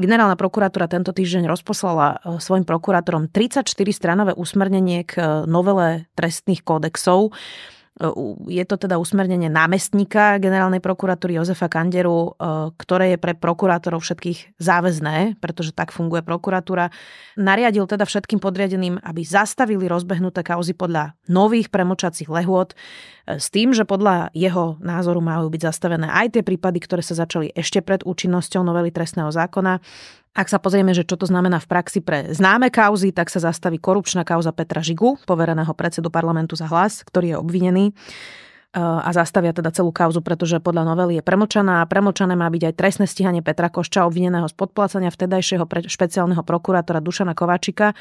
Generálna prokuratúra tento týždeň rozposlala e, svojim prokurátorom 34 stranové usmernenie k e, novele trestných kódexov. Je to teda usmernenie námestníka generálnej prokuratúry Jozefa Kanderu, e, ktoré je pre prokurátorov všetkých záväzné, pretože tak funguje prokuratúra. Nariadil teda všetkým podriadeným, aby zastavili rozbehnuté kauzy podľa nových premočacích lehôd, e, s tým, že podľa jeho názoru majú byť zastavené aj tie prípady, ktoré sa začali ešte pred účinnosťou novely trestného zákona ak sa pozrieme, že čo to znamená v praxi pre známe kauzy, tak sa zastaví korupčná kauza Petra Žigu, povereného predsedu parlamentu za hlas, ktorý je obvinený e, a zastavia teda celú kauzu, pretože podľa novely je premlčaná a premlčané má byť aj trestné stíhanie Petra Košča obvineného z podplácania vtedajšieho špeciálneho prokurátora Dušana Kovačika,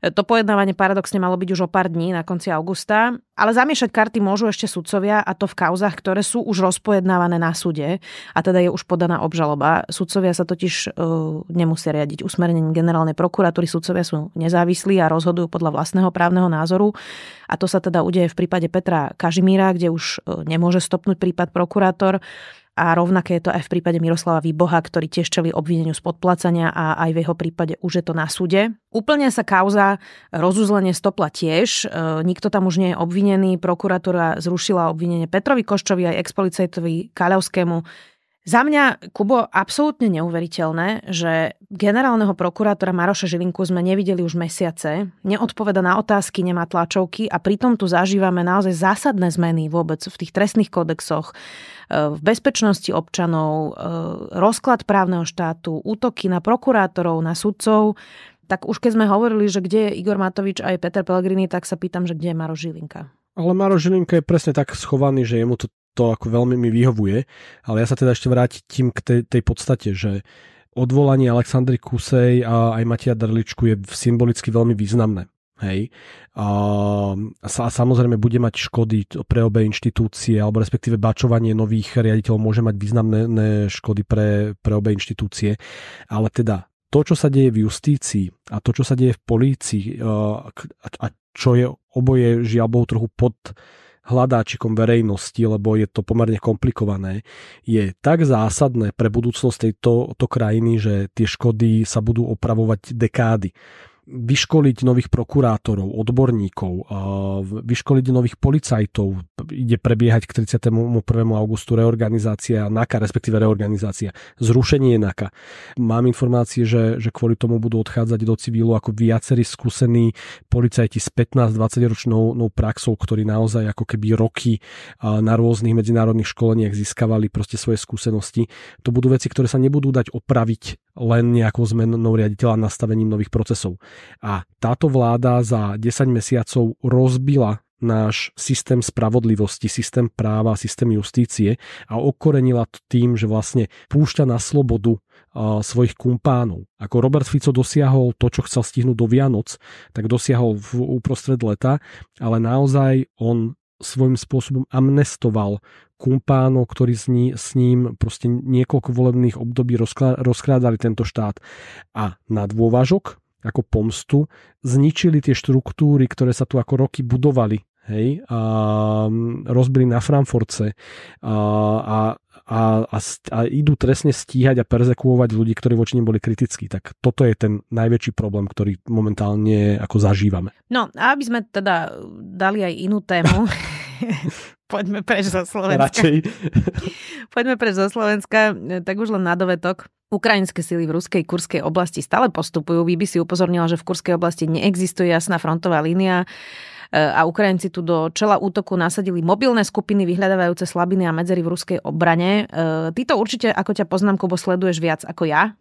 to pojednávanie paradoxne malo byť už o pár dní na konci augusta, ale zamiešať karty môžu ešte sudcovia a to v kauzach, ktoré sú už rozpojednávané na súde a teda je už podaná obžaloba. Sudcovia sa totiž uh, nemusia riadiť usmernením generálnej prokuratúry, sudcovia sú nezávislí a rozhodujú podľa vlastného právneho názoru a to sa teda udeje v prípade Petra Kažimíra, kde už uh, nemôže stopnúť prípad prokurátor a rovnaké je to aj v prípade Miroslava Výboha, ktorý tiež čeli obvineniu z podplacania a aj v jeho prípade už je to na súde. Úplne sa kauza rozuzlenie stopla tiež. E, nikto tam už nie je obvinený. Prokuratúra zrušila obvinenie Petrovi Koščovi aj expolicajtovi Kaľavskému. Za mňa, Kubo, absolútne neuveriteľné, že generálneho prokurátora Maroša Žilinku sme nevideli už mesiace, neodpoveda na otázky, nemá tlačovky a pritom tu zažívame naozaj zásadné zmeny vôbec v tých trestných kodexoch, e, v bezpečnosti občanov, e, rozklad právneho štátu, útoky na prokurátorov, na sudcov. Tak už keď sme hovorili, že kde je Igor Matovič a aj Peter Pellegrini, tak sa pýtam, že kde je Maroš Žilinka. Ale Maro Žilinka je presne tak schovaný, že jemu to to ako veľmi mi vyhovuje, ale ja sa teda ešte vrátim k tej, tej podstate, že odvolanie Alexandry Kusej a aj Matia Drličku je symbolicky veľmi významné. Hej. A, a samozrejme bude mať škody pre obe inštitúcie, alebo respektíve bačovanie nových riaditeľov môže mať významné škody pre, pre obe inštitúcie. Ale teda to, čo sa deje v justícii a to, čo sa deje v polícii a, a čo je oboje žiaľ trochu pod hľadáčikom verejnosti, lebo je to pomerne komplikované, je tak zásadné pre budúcnosť tejto to krajiny, že tie škody sa budú opravovať dekády vyškoliť nových prokurátorov, odborníkov, vyškoliť nových policajtov. Ide prebiehať k 31. augustu reorganizácia NAKA, respektíve reorganizácia, zrušenie NAKA. Mám informácie, že, že kvôli tomu budú odchádzať do civilu ako viacerí skúsení policajti s 15-20 ročnou no praxou, ktorí naozaj ako keby roky na rôznych medzinárodných školeniach získavali proste svoje skúsenosti. To budú veci, ktoré sa nebudú dať opraviť len nejakou zmenou riaditeľa a nastavením nových procesov. A táto vláda za 10 mesiacov rozbila náš systém spravodlivosti, systém práva, systém justície a okorenila to tým, že vlastne púšťa na slobodu svojich kumpánov. Ako Robert Fico dosiahol to, čo chcel stihnúť do Vianoc, tak dosiahol v uprostred leta, ale naozaj on svojím spôsobom amnestoval kumpánov, ktorí s, ní, s ním proste niekoľko volebných období rozkrádali tento štát. A na dôvažok, ako pomstu, zničili tie štruktúry, ktoré sa tu ako roky budovali Hej, a mm, rozbili na Frankfurtce a, a a, a, a idú trestne stíhať a perzekuovať ľudí, ktorí voči nim boli kritickí. Tak toto je ten najväčší problém, ktorý momentálne ako zažívame. No a aby sme teda dali aj inú tému, poďme preč zo Slovenska. Radšej. poďme preč zo Slovenska, tak už len na dovetok. Ukrajinské sily v ruskej kurskej oblasti stále postupujú. BBC upozornila, že v kurskej oblasti neexistuje jasná frontová línia Eh, a Ukrajinci tu do čela útoku nasadili mobilné skupiny vyhľadávajúce slabiny a medzery v ruskej obrane. Eh, ty to určite, ako ťa poznám, Kubo, sleduješ viac ako ja.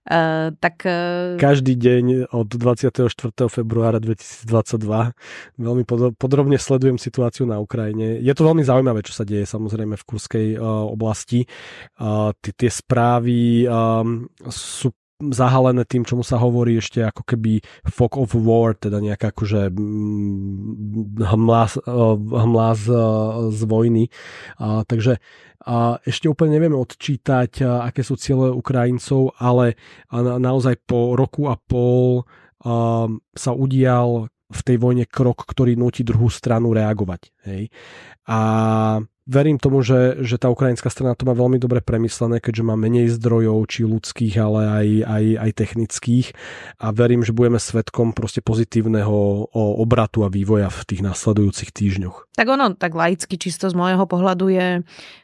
Uh, tak... Uh... Každý deň od 24. februára 2022 veľmi podrobne sledujem situáciu na Ukrajine. Je to veľmi zaujímavé, čo sa deje samozrejme v kurskej uh, oblasti. Uh, tie správy um, sú zahalené tým, čomu sa hovorí ešte ako keby fog of war, teda nejaká akože hmla, mm, hmla z, e, e, z vojny. A, takže a ešte úplne nevieme odčítať, e, aké sú cieľe Ukrajincov, ale na, naozaj po roku a pol a, sa udial v tej vojne krok, ktorý nutí druhú stranu reagovať. Hej. A verím tomu, že, že tá ukrajinská strana to má veľmi dobre premyslené, keďže má menej zdrojov, či ľudských, ale aj, aj, aj technických a verím, že budeme svetkom proste pozitívneho obratu a vývoja v tých nasledujúcich týždňoch. Tak ono, tak laicky čisto z môjho pohľadu je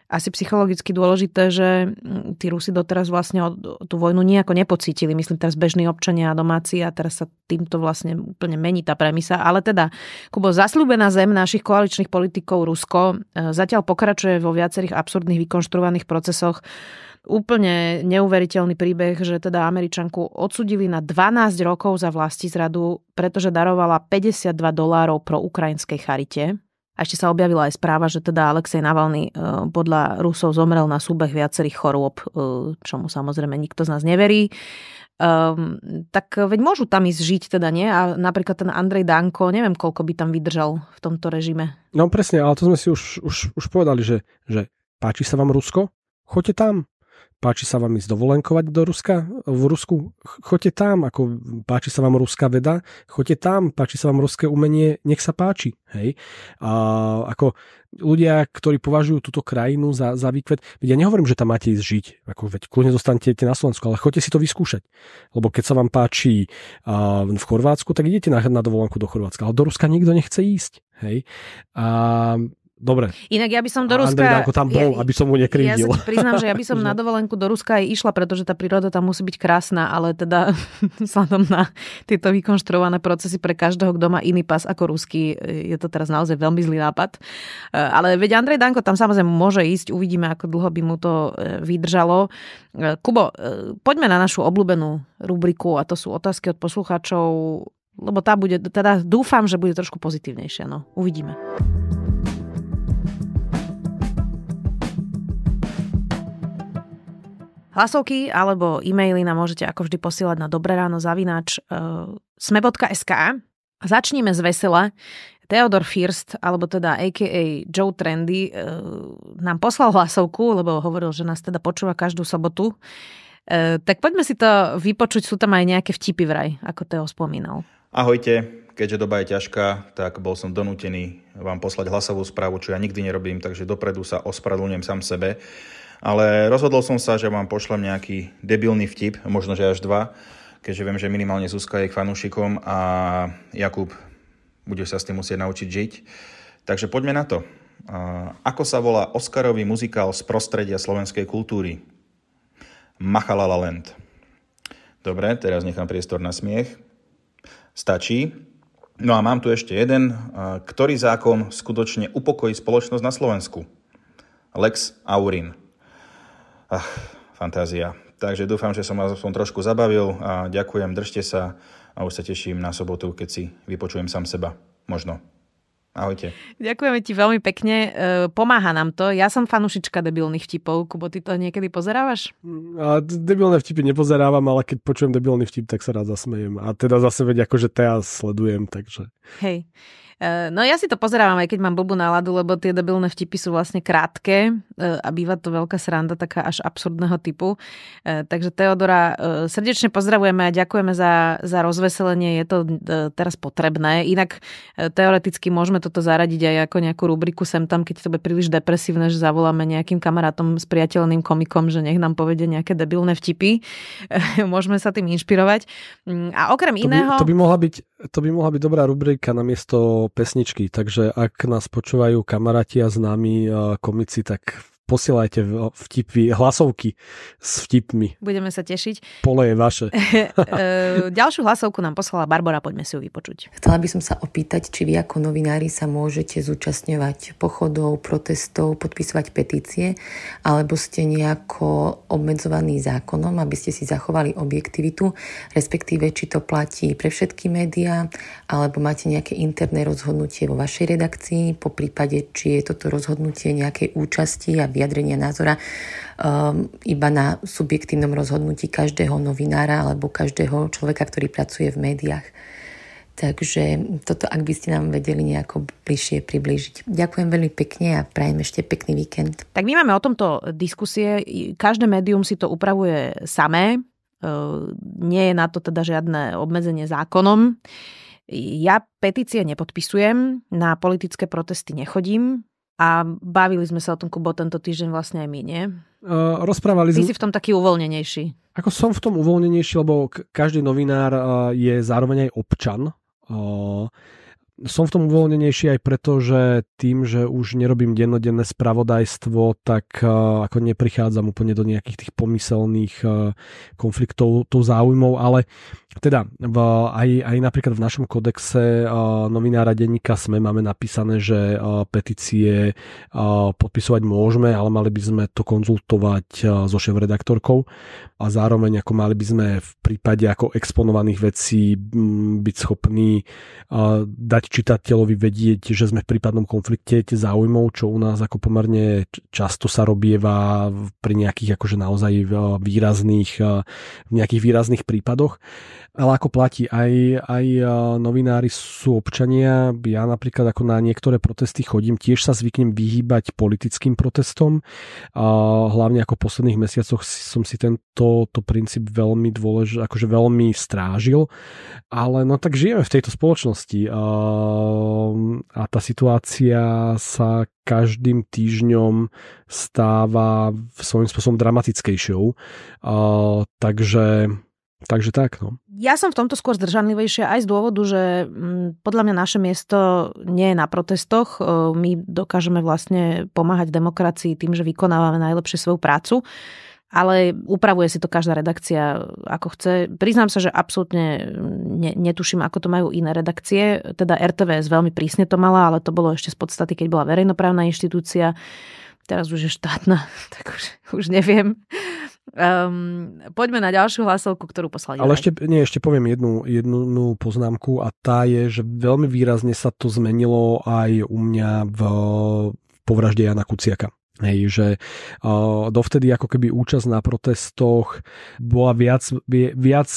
asi psychologicky dôležité, že mm, tí Rusi doteraz vlastne tú vojnu nejako nepocítili. Myslím teraz bežní občania a domáci a teraz sa týmto vlastne úplne mení tá premisa. Ale teda, Kubo, zasľúbená zem našich koaličných politikov Rusko e, zatiaľ pokračuje vo viacerých absurdných vykonštruovaných procesoch. Úplne neuveriteľný príbeh, že teda Američanku odsudili na 12 rokov za vlasti zradu, pretože darovala 52 dolárov pro ukrajinskej charite a ešte sa objavila aj správa, že teda Alexej Navalny e, podľa Rusov zomrel na súbeh viacerých chorôb, e, čomu samozrejme nikto z nás neverí. Um, tak veď môžu tam ísť žiť teda, nie? A napríklad ten Andrej Danko, neviem, koľko by tam vydržal v tomto režime. No presne, ale to sme si už, už, už povedali, že, že páči sa vám Rusko? Choďte tam, páči sa vám ísť dovolenkovať do Ruska, v Rusku, choďte tam, ako páči sa vám ruská veda, choďte tam, páči sa vám ruské umenie, nech sa páči, hej. A ako ľudia, ktorí považujú túto krajinu za, za výkvet, veď ja nehovorím, že tam máte ísť žiť, ako veď kľudne zostanete na Slovensku, ale choďte si to vyskúšať, lebo keď sa vám páči a, v Chorvátsku, tak idete na, na dovolenku do Chorvátska, ale do Ruska nikto nechce ísť, hej. A Dobre. Inak ja by som do Ruska... Andrej tam bol, ja, aby som mu nekrivdil. Ja sa priznám, že ja by som na dovolenku do Ruska aj išla, pretože tá príroda tam musí byť krásna, ale teda vzhľadom na tieto vykonštruované procesy pre každého, kto má iný pas ako ruský, je to teraz naozaj veľmi zlý nápad. Eh, ale veď Andrej Danko tam samozrejme môže ísť, uvidíme, ako dlho by mu to eh, vydržalo. Eh, Kubo, poďme na našu obľúbenú rubriku a to sú otázky od poslucháčov, lebo tá bude, teda dúfam, že bude trošku pozitívnejšia. No, uvidíme. Hlasovky alebo e-maily nám môžete ako vždy posielať na dobré ráno zavinač uh, e, sme.sk. Začníme z vesela. Theodor First, alebo teda a.k.a. Joe Trendy, e, nám poslal hlasovku, lebo hovoril, že nás teda počúva každú sobotu. E, tak poďme si to vypočuť, sú tam aj nejaké vtipy vraj, ako Teo spomínal. Ahojte, keďže doba je ťažká, tak bol som donútený vám poslať hlasovú správu, čo ja nikdy nerobím, takže dopredu sa ospravedlňujem sám sebe. Ale rozhodol som sa, že vám pošlem nejaký debilný vtip, možno že až dva, keďže viem, že minimálne Zuzka je k fanúšikom a Jakub bude sa s tým musieť naučiť žiť. Takže poďme na to. Ako sa volá Oscarový muzikál z prostredia slovenskej kultúry? Machalala Land. Dobre, teraz nechám priestor na smiech. Stačí. No a mám tu ešte jeden. Ktorý zákon skutočne upokojí spoločnosť na Slovensku? Lex Aurin. Ach, fantázia. Takže dúfam, že som vás som trošku zabavil a ďakujem, držte sa a už sa teším na sobotu, keď si vypočujem sám seba. Možno. Ahojte. Ďakujeme ti veľmi pekne, e, pomáha nám to. Ja som fanušička debilných vtipov, Kubo, ty to niekedy pozerávaš? Mm, a debilné vtipy nepozerávam, ale keď počujem debilný vtip, tak sa rád zasmejem. A teda zase veď akože teraz sledujem, takže... Hej. E, no ja si to pozerávam, aj keď mám blbú náladu, lebo tie debilné vtipy sú vlastne krátke e, a býva to veľká sranda, taká až absurdného typu. E, takže Teodora, srdečne pozdravujeme a ďakujeme za, za rozveselenie, je to teraz potrebné. Inak teoreticky môžeme toto zaradiť aj ako nejakú rubriku sem tam, keď to bude príliš depresívne, že zavoláme nejakým kamarátom s priateľným komikom, že nech nám povede nejaké debilné vtipy. Môžeme sa tým inšpirovať. Mm, a okrem to by, iného... To by mohla byť to by mohla byť dobrá rubrika na miesto pesničky, takže ak nás počúvajú kamaráti a známi eh, komici, tak posielajte vtipy, hlasovky s vtipmi. Budeme sa tešiť. Pole je vaše. E, ďalšiu hlasovku nám poslala Barbara, poďme si ju vypočuť. Chcela by som sa opýtať, či vy ako novinári sa môžete zúčastňovať pochodov, protestov, podpisovať petície, alebo ste nejako obmedzovaní zákonom, aby ste si zachovali objektivitu, respektíve či to platí pre všetky médiá, alebo máte nejaké interné rozhodnutie vo vašej redakcii, po prípade, či je toto rozhodnutie nejakej účasti a vyjadrenia názora um, iba na subjektívnom rozhodnutí každého novinára alebo každého človeka, ktorý pracuje v médiách. Takže toto, ak by ste nám vedeli nejako bližšie priblížiť. Ďakujem veľmi pekne a prajem ešte pekný víkend. Tak my máme o tomto diskusie. Každé médium si to upravuje samé. Ehm, nie je na to teda žiadne obmedzenie zákonom. Ja petície nepodpisujem, na politické protesty nechodím, a bavili sme sa o tom, Kubo, tento týždeň vlastne aj my, nie? Uh, rozprávali Ty sme... si v tom taký uvoľnenejší. Ako som v tom uvoľnenejší, lebo každý novinár uh, je zároveň aj občan. Uh, som v tom uvoľnenejší aj preto, že tým, že už nerobím dennodenné spravodajstvo, tak uh, ako neprichádzam úplne do nejakých tých pomyselných uh, konfliktov, tou záujmov, ale teda v, aj, aj napríklad v našom kodexe uh, novinára denníka SME máme napísané, že petície podpisovať môžeme, ale mali by sme to konzultovať so šéf-redaktorkou a zároveň ako mali by sme v prípade ako exponovaných vecí m, mm, byť schopní dať čitateľovi vedieť, že sme v prípadnom konflikte záujmov, čo u nás ako pomerne často sa robieva pri nejakých akože naozaj výrazných, v nejakých výrazných prípadoch ale ako platí, aj, aj e, novinári sú občania. Ja napríklad ako na niektoré protesty chodím, tiež sa zvyknem vyhýbať politickým protestom. E, hlavne ako v posledných mesiacoch som si tento to princíp veľmi dôlež, akože veľmi strážil. Ale no tak žijeme v tejto spoločnosti a, e, a tá situácia sa každým týždňom stáva svojím spôsobom dramatickejšou. takže Takže tak, no. Ja som v tomto skôr zdržanlivejšia aj z dôvodu, že mm, podľa mňa naše miesto nie je na protestoch. E, my dokážeme vlastne pomáhať demokracii tým, že vykonávame najlepšie svoju prácu ale upravuje si to každá redakcia e, ako chce. Priznám sa, že absolútne mm, ne, netuším, ako to majú iné redakcie. Teda RTVS veľmi prísne to mala, ale to bolo ešte z podstaty, keď bola verejnoprávna inštitúcia. Teraz už je štátna, tak už, už neviem. Um, poďme na ďalšiu hlasovku, ktorú poslal Ale ešte, nie, ešte poviem jednu, jednu poznámku a tá je, že veľmi výrazne sa to zmenilo aj u mňa v povražde Jana Kuciaka. Hej, že dovtedy ako keby účasť na protestoch bola viac, viac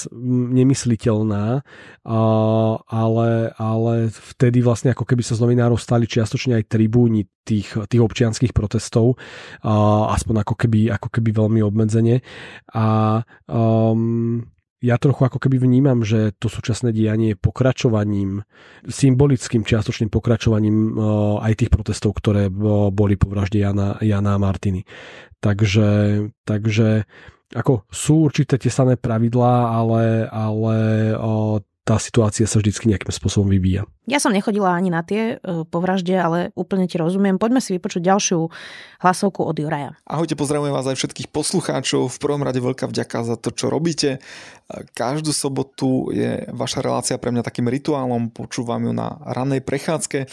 nemysliteľná, ale, ale vtedy vlastne ako keby sa z novinárov stali čiastočne aj tribúni tých, tých občianských protestov, aspoň ako keby, ako keby veľmi obmedzenie. A um, ja trochu ako keby vnímam, že to súčasné dianie je pokračovaním, symbolickým čiastočným pokračovaním e, aj tých protestov, ktoré e, boli po vražde Jana, Jana a Martiny. Takže, takže ako sú určité tie samé pravidlá, ale, ale e, tá situácia sa vždycky nejakým spôsobom vyvíja. Ja som nechodila ani na tie e, povražde, ale úplne ti rozumiem. Poďme si vypočuť ďalšiu hlasovku od Juraja. Ahojte, pozdravujem vás aj všetkých poslucháčov. V prvom rade veľká vďaka za to, čo robíte. E, každú sobotu je vaša relácia pre mňa takým rituálom, počúvam ju na ranej prechádzke,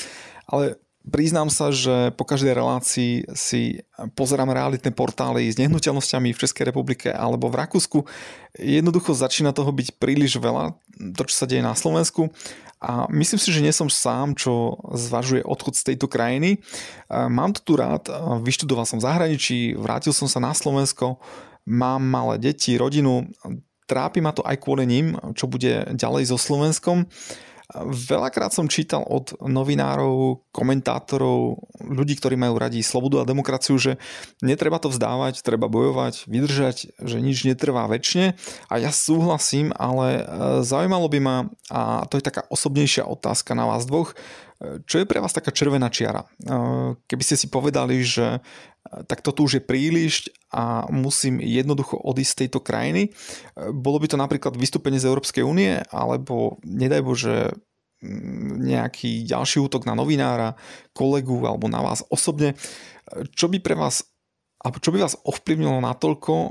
ale Priznám sa, že po každej relácii si pozerám realitné portály s nehnuteľnosťami v Českej republike alebo v Rakúsku. Jednoducho začína toho byť príliš veľa, to čo sa deje na Slovensku. A myslím si, že nie som sám, čo zvažuje odchod z tejto krajiny. E, mám to tu rád, e, vyštudoval som v zahraničí, vrátil som sa na Slovensko, mám malé deti, rodinu, trápi ma to aj kvôli ním, čo bude ďalej so Slovenskom. Veľakrát som čítal od novinárov, komentátorov, ľudí, ktorí majú radi slobodu a demokraciu, že netreba to vzdávať, treba bojovať, vydržať, že nič netrvá väčšine. A ja súhlasím, ale e, zaujímalo by ma, a to je taká osobnejšia otázka na vás dvoch, e, čo je pre vás taká červená čiara? E, keby ste si povedali, že tak tu už je príliš a musím jednoducho odísť z tejto krajiny. Bolo by to napríklad vystúpenie z Európskej únie, alebo nedaj Bože mm, nejaký ďalší útok na novinára, kolegu alebo na vás osobne. Čo by pre vás alebo čo by vás ovplyvnilo natoľko, eh,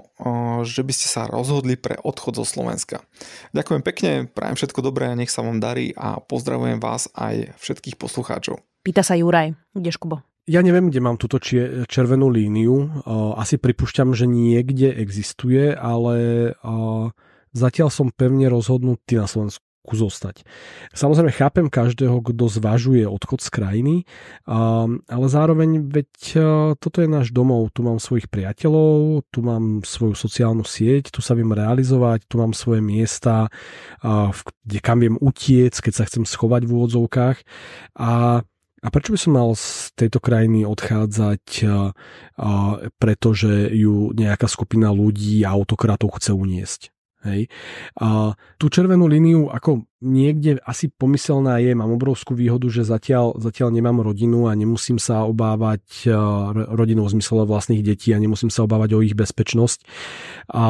že by ste sa rozhodli pre odchod zo Slovenska. Ďakujem pekne, prajem všetko dobré, nech sa vám darí a pozdravujem vás aj všetkých poslucháčov. Pýta sa Juraj, kde Kubo? ja neviem, kde mám túto červenú líniu. Asi pripúšťam, že niekde existuje, ale zatiaľ som pevne rozhodnutý na Slovensku zostať. Samozrejme chápem každého, kto zvažuje odchod z krajiny, ale zároveň veď toto je náš domov, tu mám svojich priateľov, tu mám svoju sociálnu sieť, tu sa viem realizovať, tu mám svoje miesta, kde kam viem utiec, keď sa chcem schovať v úvodzovkách a a prečo by som mal z tejto krajiny odchádzať, pretože ju nejaká skupina ľudí a autokratov chce uniesť? Hej. A tú červenú líniu ako niekde asi pomyselná je, mám obrovskú výhodu, že zatiaľ, zatiaľ nemám rodinu a nemusím sa obávať rodinu v zmysle vlastných detí a nemusím sa obávať o ich bezpečnosť. A,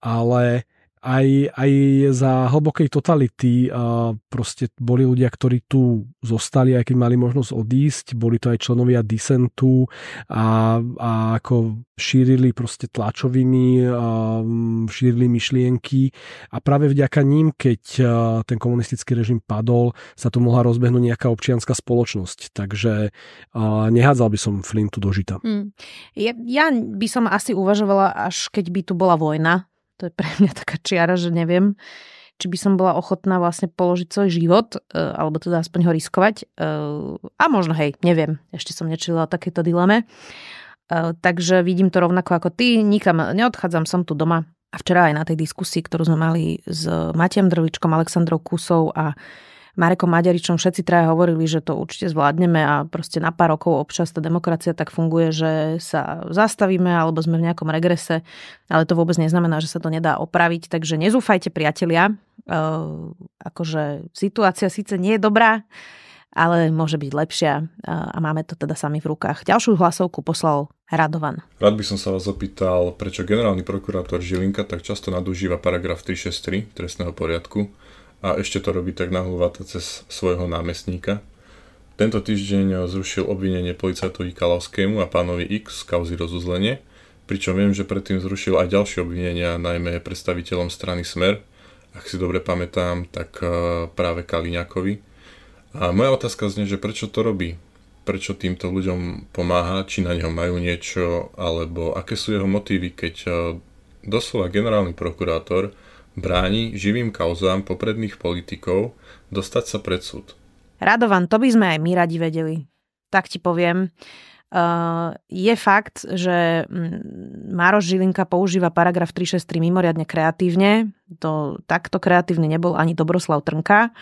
ale aj, aj za hlbokej totality uh, proste boli ľudia, ktorí tu zostali, aj keď mali možnosť odísť, boli to aj členovia disentu a, a ako šírili proste tlačoviny, um, šírili myšlienky a práve vďaka ním, keď uh, ten komunistický režim padol, sa tu mohla rozbehnúť nejaká občianská spoločnosť. Takže uh, nehádzal by som Flintu do žita. Hmm. Ja, ja by som asi uvažovala, až keď by tu bola vojna, to je pre mňa taká čiara, že neviem, či by som bola ochotná vlastne položiť svoj život, e, alebo teda aspoň ho riskovať. E, a možno, hej, neviem, ešte som o takéto dileme. E, takže vidím to rovnako ako ty, nikam neodchádzam, som tu doma. A včera aj na tej diskusii, ktorú sme mali s Matiem Drvičkom, Aleksandrou Kusou a Marekom Maďaričom všetci traja hovorili, že to určite zvládneme a proste na pár rokov občas tá demokracia tak funguje, že sa zastavíme alebo sme v nejakom regrese, ale to vôbec neznamená, že sa to nedá opraviť, takže nezúfajte priatelia. Ehm, akože situácia síce nie je dobrá, ale môže byť lepšia ehm, a máme to teda sami v rukách. Ďalšiu hlasovku poslal Radovan. Rád by som sa vás opýtal, prečo generálny prokurátor Žilinka tak často nadužíva paragraf 363 trestného poriadku, a ešte to robí tak nahlúvato cez svojho námestníka. Tento týždeň zrušil obvinenie policajtovi Kalavskému a pánovi X z kauzy rozuzlenie, pričom viem, že predtým zrušil aj ďalšie obvinenia, najmä predstaviteľom strany Smer, ak si dobre pamätám, tak eh, práve Kaliňakovi. A moja otázka znie, že prečo to robí? Prečo týmto ľuďom pomáha? Či na neho majú niečo? Alebo aké sú jeho motívy, keď eh, doslova generálny prokurátor bráni živým kauzám popredných politikov dostať sa pred súd. Radovan, to by sme aj my radi vedeli. Tak ti poviem. Uh, je fakt, že mm, Maroš Žilinka používa paragraf 363 mimoriadne kreatívne. To takto kreatívny nebol ani Dobroslav Trnka.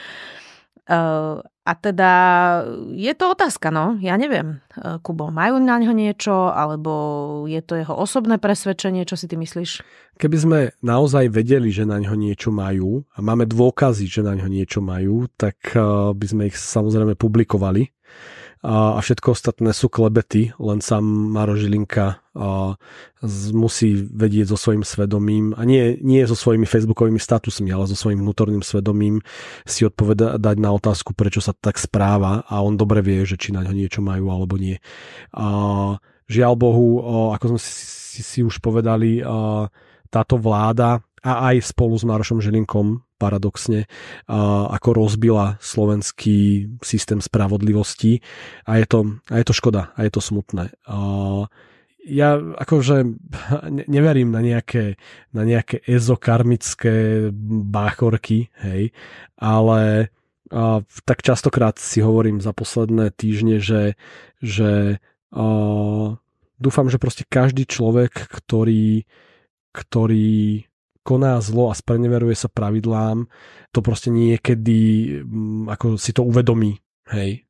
Uh, a teda e, je to otázka, no, ja neviem. E, Kubo, majú na ňo niečo, alebo je to jeho osobné presvedčenie, čo si ty myslíš? Keby sme naozaj vedeli, že na ňo niečo majú a máme dôkazy, že na ňo niečo majú, tak e, by sme ich samozrejme publikovali. A všetko ostatné sú klebety, len sám Maro Žilinka a musí vedieť so svojím svedomím a nie, nie so svojimi facebookovými statusmi, ale so svojím vnútorným svedomím si odpovedať na otázku, prečo sa tak správa a on dobre vie, že či na ňo niečo majú alebo nie. A žiaľ Bohu, ako sme si, si už povedali, táto vláda a aj spolu s Marošom Žilinkom paradoxne, ako rozbila slovenský systém spravodlivosti a je to, a je to škoda a je to smutné ja akože neverím na nejaké, na nejaké ezokarmické báchorky, hej, ale a, tak častokrát si hovorím za posledné týždne, že, že a, dúfam, že proste každý človek, ktorý, ktorý koná zlo a spreneveruje sa pravidlám, to proste niekedy m, ako si to uvedomí, hej.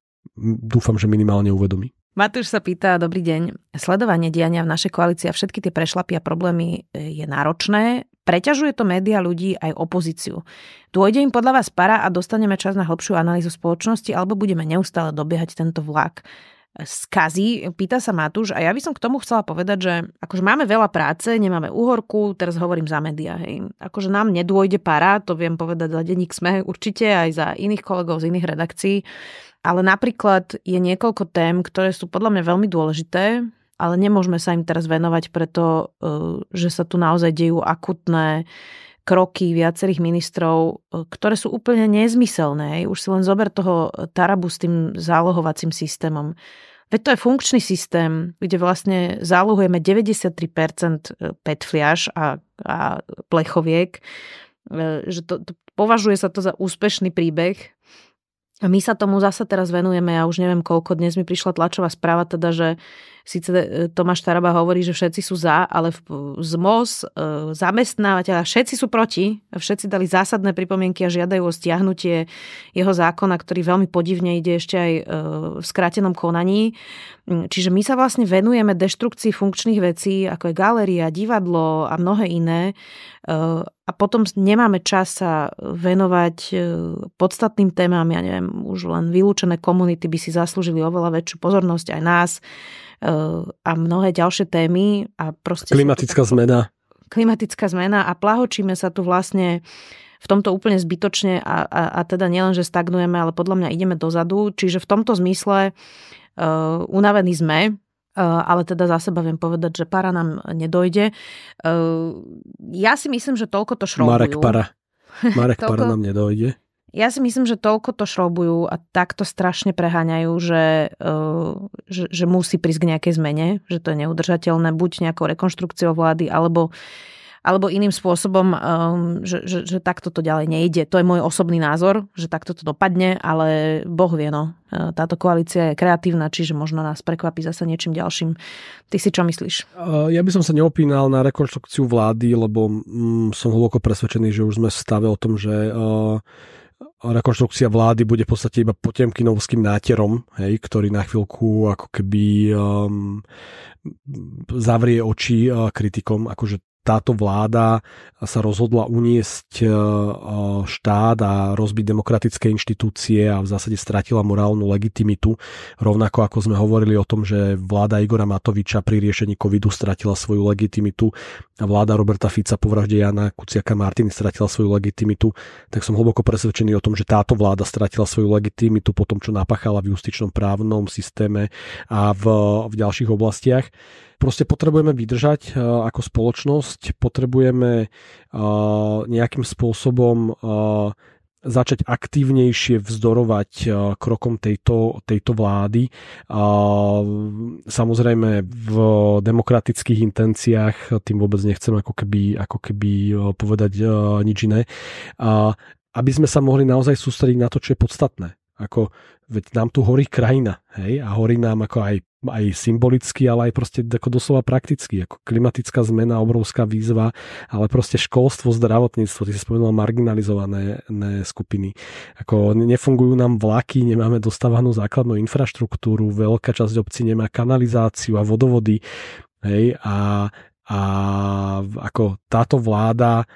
Dúfam, že minimálne uvedomí. Matúš sa pýta, dobrý deň. Sledovanie diania v našej koalícii a všetky tie prešlapy a problémy e, je náročné. Preťažuje to média ľudí aj opozíciu. Dôjde im podľa vás para a dostaneme čas na hĺbšiu analýzu spoločnosti alebo budeme neustále dobiehať tento vlak e, skazí, pýta sa Matúš a ja by som k tomu chcela povedať, že akože máme veľa práce, nemáme úhorku, teraz hovorím za médiá, hej. Akože nám nedôjde para, to viem povedať za denník sme určite, aj za iných kolegov z iných redakcií, ale napríklad je niekoľko tém, ktoré sú podľa mňa veľmi dôležité, ale nemôžeme sa im teraz venovať preto, e, že sa tu naozaj dejú akutné kroky viacerých ministrov, e, ktoré sú úplne nezmyselné. Už si len zober toho Tarabu s tým zálohovacím systémom. Veď to je funkčný systém, kde vlastne zálohujeme 93% PET fliaž a, a plechoviek. E, že to, to, považuje sa to za úspešný príbeh, a my sa tomu zase teraz venujeme, ja už neviem koľko, dnes mi prišla tlačová správa teda, že Sice e, Tomáš Taraba hovorí, že všetci sú za, ale z MOS e, zamestnávateľa, všetci sú proti. Všetci dali zásadné pripomienky a žiadajú o stiahnutie jeho zákona, ktorý veľmi podivne ide ešte aj e, v skrátenom konaní. Mm, čiže my sa vlastne venujeme deštrukcii funkčných vecí, ako je galéria, divadlo a mnohé iné. A potom nemáme čas sa venovať podstatným témam, ja neviem, už len vylúčené komunity by si zaslúžili oveľa väčšiu pozornosť aj nás a mnohé ďalšie témy. A proste Klimatická tak... zmena. Klimatická zmena a plahočíme sa tu vlastne v tomto úplne zbytočne a, a, a teda nielen, že stagnujeme, ale podľa mňa ideme dozadu. Čiže v tomto zmysle uh, unavení sme, e, ale teda za seba viem povedať, že para nám nedojde. E, ja si myslím, že toľko to šrobujú. Marek para. Marek toľko... para nám nedojde. Ja si myslím, že toľko to šrobujú a takto strašne preháňajú, že, e, že, že musí prísť k nejakej zmene, že to je neudržateľné buď nejakou rekonštrukciou vlády, alebo, alebo iným spôsobom, ehm, že, že, že takto to ďalej nejde. To je môj osobný názor, že takto to dopadne, ale Boh vie, no. E, táto koalícia je kreatívna, čiže možno nás prekvapí zase niečím ďalším. Ty si čo myslíš? E, ja by som sa neopínal na rekonštrukciu vlády, lebo mm, som hlboko presvedčený, že už sme v stave o tom, že rekonštrukcia vlády bude v podstate iba potemkinovským náterom, hej, ktorý na chvíľku ako keby um, zavrie oči uh, kritikom, akože táto vláda sa rozhodla uniesť e, e, štát a rozbiť demokratické inštitúcie a v zásade stratila morálnu legitimitu. Rovnako ako sme hovorili o tom, že vláda Igora Matoviča pri riešení covidu stratila svoju legitimitu a vláda Roberta Fica po vražde Jana Kuciaka Martiny stratila svoju legitimitu, tak som hlboko presvedčený o tom, že táto vláda stratila svoju legitimitu po tom, čo napáchala v justičnom právnom systéme a v, v ďalších oblastiach. Proste potrebujeme vydržať eh, ako spoločnosť, potrebujeme eh, nejakým spôsobom eh, začať aktívnejšie vzdorovať krokom tejto, tejto vlády. Samozrejme v demokratických intenciách, tým vôbec nechcem ako keby, ako keby povedať nič iné, aby sme sa mohli naozaj sústrediť na to, čo je podstatné. Ako, veď nám tu horí krajina, hej, a horí nám ako aj, aj symbolicky, ale aj proste ako doslova prakticky, ako klimatická zmena, obrovská výzva, ale proste školstvo, zdravotníctvo, ty si spomenul marginalizované ne, skupiny. Ako nefungujú nám vlaky, nemáme dostávanú základnú infraštruktúru, veľká časť obcí nemá kanalizáciu a vodovody, hej, a, a ako táto vláda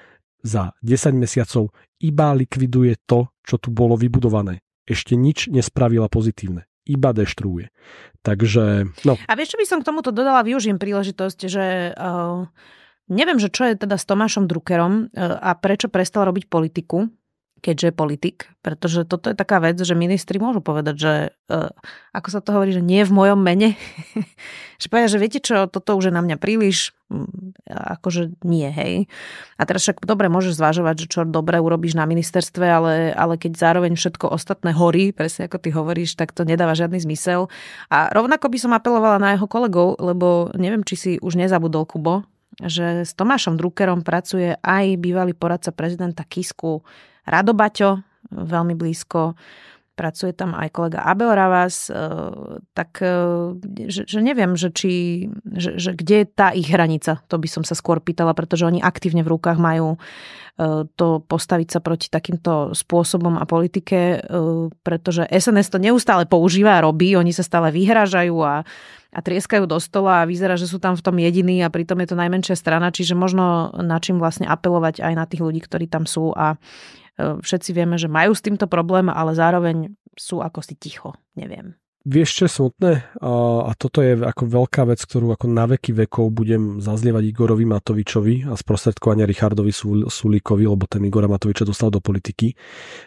za 10 mesiacov iba likviduje to, čo tu bolo vybudované ešte nič nespravila pozitívne iba deštruuje. Takže, no. A vieš, čo by som k tomuto dodala? Využijem príležitosť, že uh, neviem, že čo je teda s Tomášom Druckerom uh, a prečo prestal robiť politiku keďže politik, pretože toto je taká vec, že ministri môžu povedať, že uh, ako sa to hovorí, že nie v mojom mene. že povedia, že viete čo, toto už je na mňa príliš, akože nie, hej. A teraz však dobre môžeš zvažovať, že čo dobre urobíš na ministerstve, ale, ale keď zároveň všetko ostatné horí, presne ako ty hovoríš, tak to nedáva žiadny zmysel. A rovnako by som apelovala na jeho kolegov, lebo neviem, či si už nezabudol Kubo, že s Tomášom Druckerom pracuje aj bývalý poradca prezidenta Kisku Radobaťo, veľmi blízko, pracuje tam aj kolega Abel Ravas, e, tak e, že, že neviem, že, či, že, že kde je tá ich hranica, to by som sa skôr pýtala, pretože oni aktívne v rukách majú e, to postaviť sa proti takýmto spôsobom a politike, pretože SNS to neustále používa a robí, oni sa stále vyhražajú a, a trieskajú do stola a vyzerá, že sú tam v tom jediní a pritom je to najmenšia strana, čiže možno na čím vlastne apelovať aj na tých ľudí, ktorí tam sú a E, všetci vieme, že majú s týmto problém, ale zároveň sú ako si ticho, neviem. Vieš, čo je smutné? A, a toto je ako veľká vec, ktorú ako na veky vekov budem zazlievať Igorovi Matovičovi a sprostredkovania Richardovi Sulíkovi, lebo ten Igora Matoviča dostal do politiky,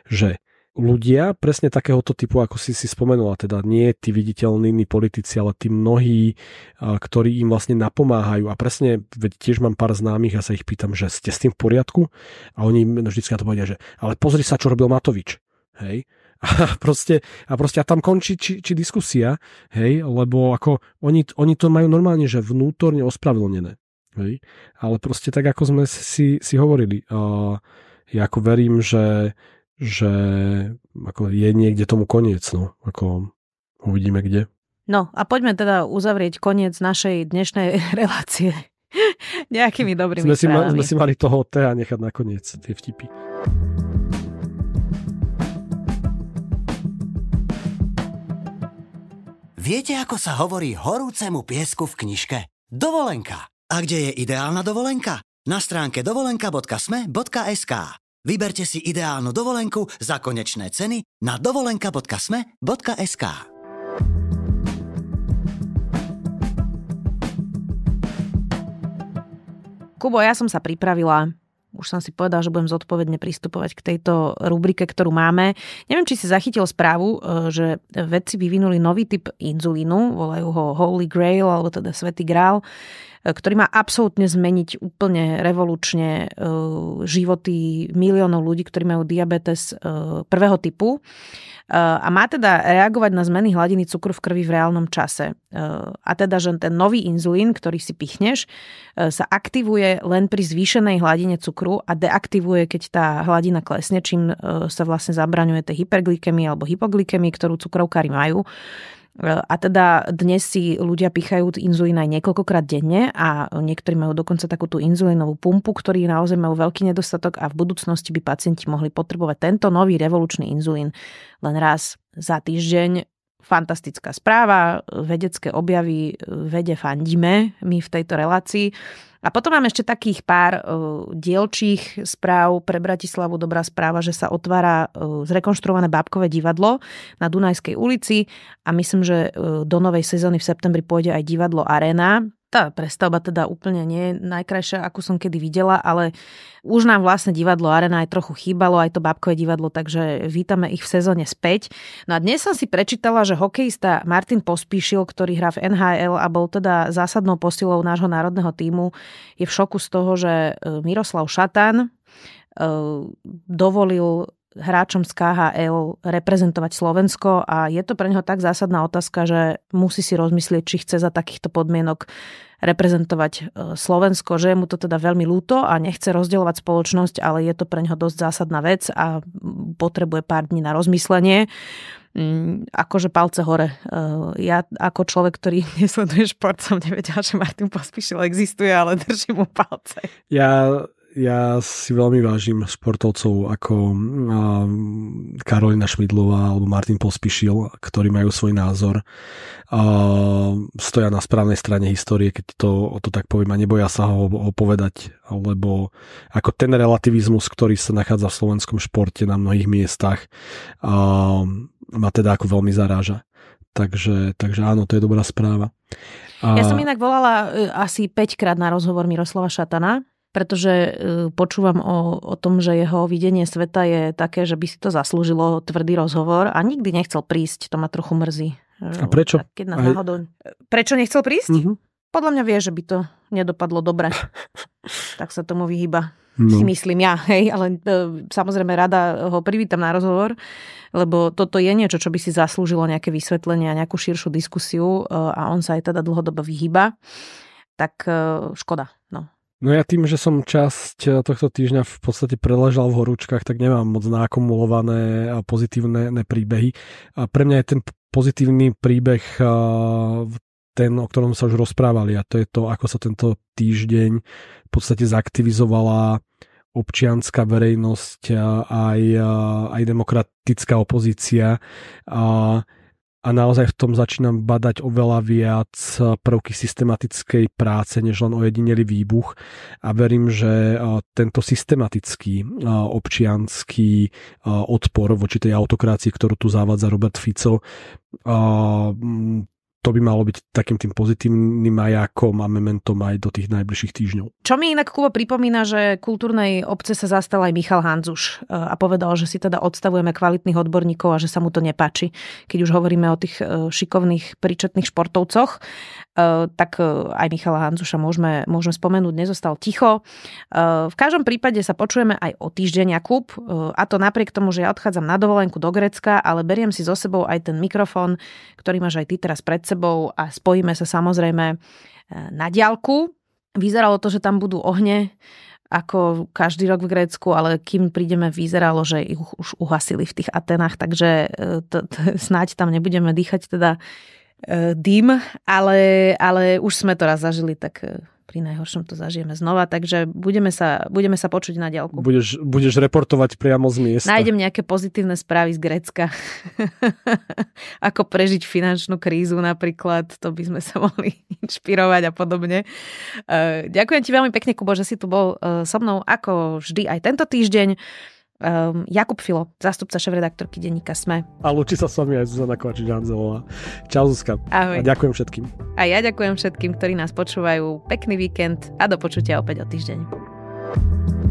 že ľudia presne takéhoto typu, ako si si spomenula, teda nie tí viditeľní iní politici, ale tí mnohí, ktorí im vlastne napomáhajú. A presne, veď tiež mám pár známych a ja sa ich pýtam, že ste s tým v poriadku? A oni vždycky na to povedia, že ale pozri sa, čo robil Matovič. Hej? A proste, a proste a tam končí či, či diskusia, hej, lebo ako oni, oni to majú normálne, že vnútorne ospravedlnené. Hej? Ale proste tak, ako sme si, si hovorili, uh, ja ako verím, že že ako je niekde tomu koniec, no. Ako uvidíme kde. No a poďme teda uzavrieť koniec našej dnešnej relácie nejakými dobrými sme správami. si, ma, sme si mali toho Tea nechať koniec tie vtipy. Viete, ako sa hovorí horúcemu piesku v knižke? Dovolenka. A kde je ideálna dovolenka? Na stránke dovolenka.sme.sk Vyberte si ideálnu dovolenku za konečné ceny na dovolenka.sme.sk Kubo, ja som sa pripravila. Už som si povedal, že budem zodpovedne pristupovať k tejto rubrike, ktorú máme. Neviem, či si zachytil správu, e, že vedci vyvinuli nový typ inzulínu, volajú ho Holy Grail, alebo teda Svetý Grál ktorý má absolútne zmeniť úplne revolučne e, životy miliónov ľudí, ktorí majú diabetes e, prvého typu e, a má teda reagovať na zmeny hladiny cukru v krvi v reálnom čase. A teda, že ten nový inzulín, ktorý si pichneš, sa aktivuje len pri zvýšenej hladine cukru a deaktivuje, keď tá hladina klesne, čím sa vlastne zabraňuje tej hyperglykemii alebo hypoglykemii, ktorú cukrovkári majú. E, a teda dnes si ľudia pichajú inzulín aj niekoľkokrát denne a niektorí majú dokonca takú tú inzulínovú pumpu, ktorý naozaj majú veľký nedostatok a v budúcnosti by pacienti mohli potrebovať tento nový revolučný inzulín len raz za týždeň. Fantastická správa, vedecké objavy, e, vede fandíme my v tejto relácii. A potom mám ešte takých pár eh, dielčích správ pre Bratislavu. Dobrá správa, že sa otvára eh, zrekonštruované bábkové divadlo na Dunajskej ulici a myslím, že eh, do novej sezóny v septembri pôjde aj divadlo Arena tá prestavba teda úplne nie je najkrajšia, akú som kedy videla, ale už nám vlastne divadlo Arena aj trochu chýbalo, aj to babkové divadlo, takže vítame ich v sezóne späť. No a dnes som si prečítala, že hokejista Martin Pospíšil, ktorý hrá v NHL a bol teda zásadnou posilou nášho národného týmu, je v šoku z toho, že e, Miroslav Šatan e, dovolil hráčom z KHL reprezentovať Slovensko a je to pre neho tak zásadná otázka, že musí si rozmyslieť, či chce za takýchto podmienok reprezentovať e, Slovensko, že je mu to teda veľmi lúto a nechce rozdielovať spoločnosť, ale je to pre neho dosť zásadná vec a potrebuje pár dní na rozmyslenie mm, akože palce hore. E, ja ako človek, ktorý nesleduje šport, som nevedel, že Martin Pospíšil existuje, ale držím mu palce. Ja ja si veľmi vážim športovcov ako Karolina Šmidlová alebo Martin Pospišil, ktorí majú svoj názor. Stoja na správnej strane histórie, keď to, to tak poviem, a neboja sa ho, ho povedať, lebo ako ten relativizmus, ktorý sa nachádza v slovenskom športe na mnohých miestach, ma teda ako veľmi zaráža. Takže, takže áno, to je dobrá správa. A... Ja som inak volala e, asi 5 krát na rozhovor Miroslova Šatana, pretože e, počúvam o, o tom, že jeho videnie sveta je také, že by si to zaslúžilo tvrdý rozhovor a nikdy nechcel prísť, to ma trochu mrzí. E, a prečo? Keď nás Aj... náhodou... Prečo nechcel prísť? Mm-hmm. Podľa mňa vie, že by to nedopadlo dobre. tak sa tomu vyhýba. No. Si myslím ja, hej, ale e, samozrejme rada ho privítam na rozhovor, lebo toto je niečo, čo by si zaslúžilo nejaké vysvetlenie a nejakú širšiu diskusiu e, a on sa aj teda dlhodobo vyhýba. Tak e, škoda, no. No ja tým, že som časť eh, tohto týždňa v podstate preležal v horúčkach, tak nemám moc naakumulované a pozitívne príbehy. A pre mňa je ten pozitívny príbeh eh, ten, o ktorom sa už rozprávali a to je to, ako sa tento týždeň v podstate zaktivizovala občianská verejnosť eh, aj, aj demokratická opozícia. A a naozaj v tom začínam badať oveľa viac prvky systematickej práce, než len ojedinelý výbuch a verím, že tento systematický občianský odpor voči tej autokrácii, ktorú tu zavádza Robert Fico, to by malo byť takým tým pozitívnym majákom a mementom aj do tých najbližších týždňov. Čo mi inak Kubo pripomína, že kultúrnej obce sa zastal aj Michal Hanzuš e, a povedal, že si teda odstavujeme kvalitných odborníkov a že sa mu to nepáči. Keď už hovoríme o tých e, šikovných príčetných športovcoch, e, tak aj Michala Hanzuša môžeme, môžeme spomenúť, nezostal ticho. V každom prípade sa počujeme aj o týždenia, Kub a to napriek tomu, že ja odchádzam na dovolenku do Grecka, ale beriem si so sebou aj ten mikrofón, ktorý máš aj ty teraz pred sebou a spojíme sa samozrejme e, na diálku. Vyzeralo to, že tam budú ohne, ako každý rok v Grécku, ale kým prídeme, vyzeralo, že ich už uhasili v tých Atenách, takže e, t- t- snáď tam nebudeme dýchať teda e, dym, ale, ale už sme to raz zažili, tak e, pri najhoršom to zažijeme znova, takže budeme sa, budeme sa počuť na ďalku. Budeš, budeš reportovať priamo z miesta. Nájdem nejaké pozitívne správy z Grecka. Ako prežiť finančnú krízu napríklad, to by sme sa mohli inšpirovať a podobne. Eh, ďakujem ti veľmi pekne, Kubo, že si tu bol eh, so mnou ako vždy aj tento týždeň um, Jakub Filo, zástupca šéf-redaktorky denníka SME. A ľúči sa s vami aj Zuzana Kovačič-Hanzelová. Čau Zuzka. Ahoj. A ďakujem všetkým. A ja ďakujem všetkým, ktorí nás počúvajú. Pekný víkend a do počutia opäť o týždeň. thank you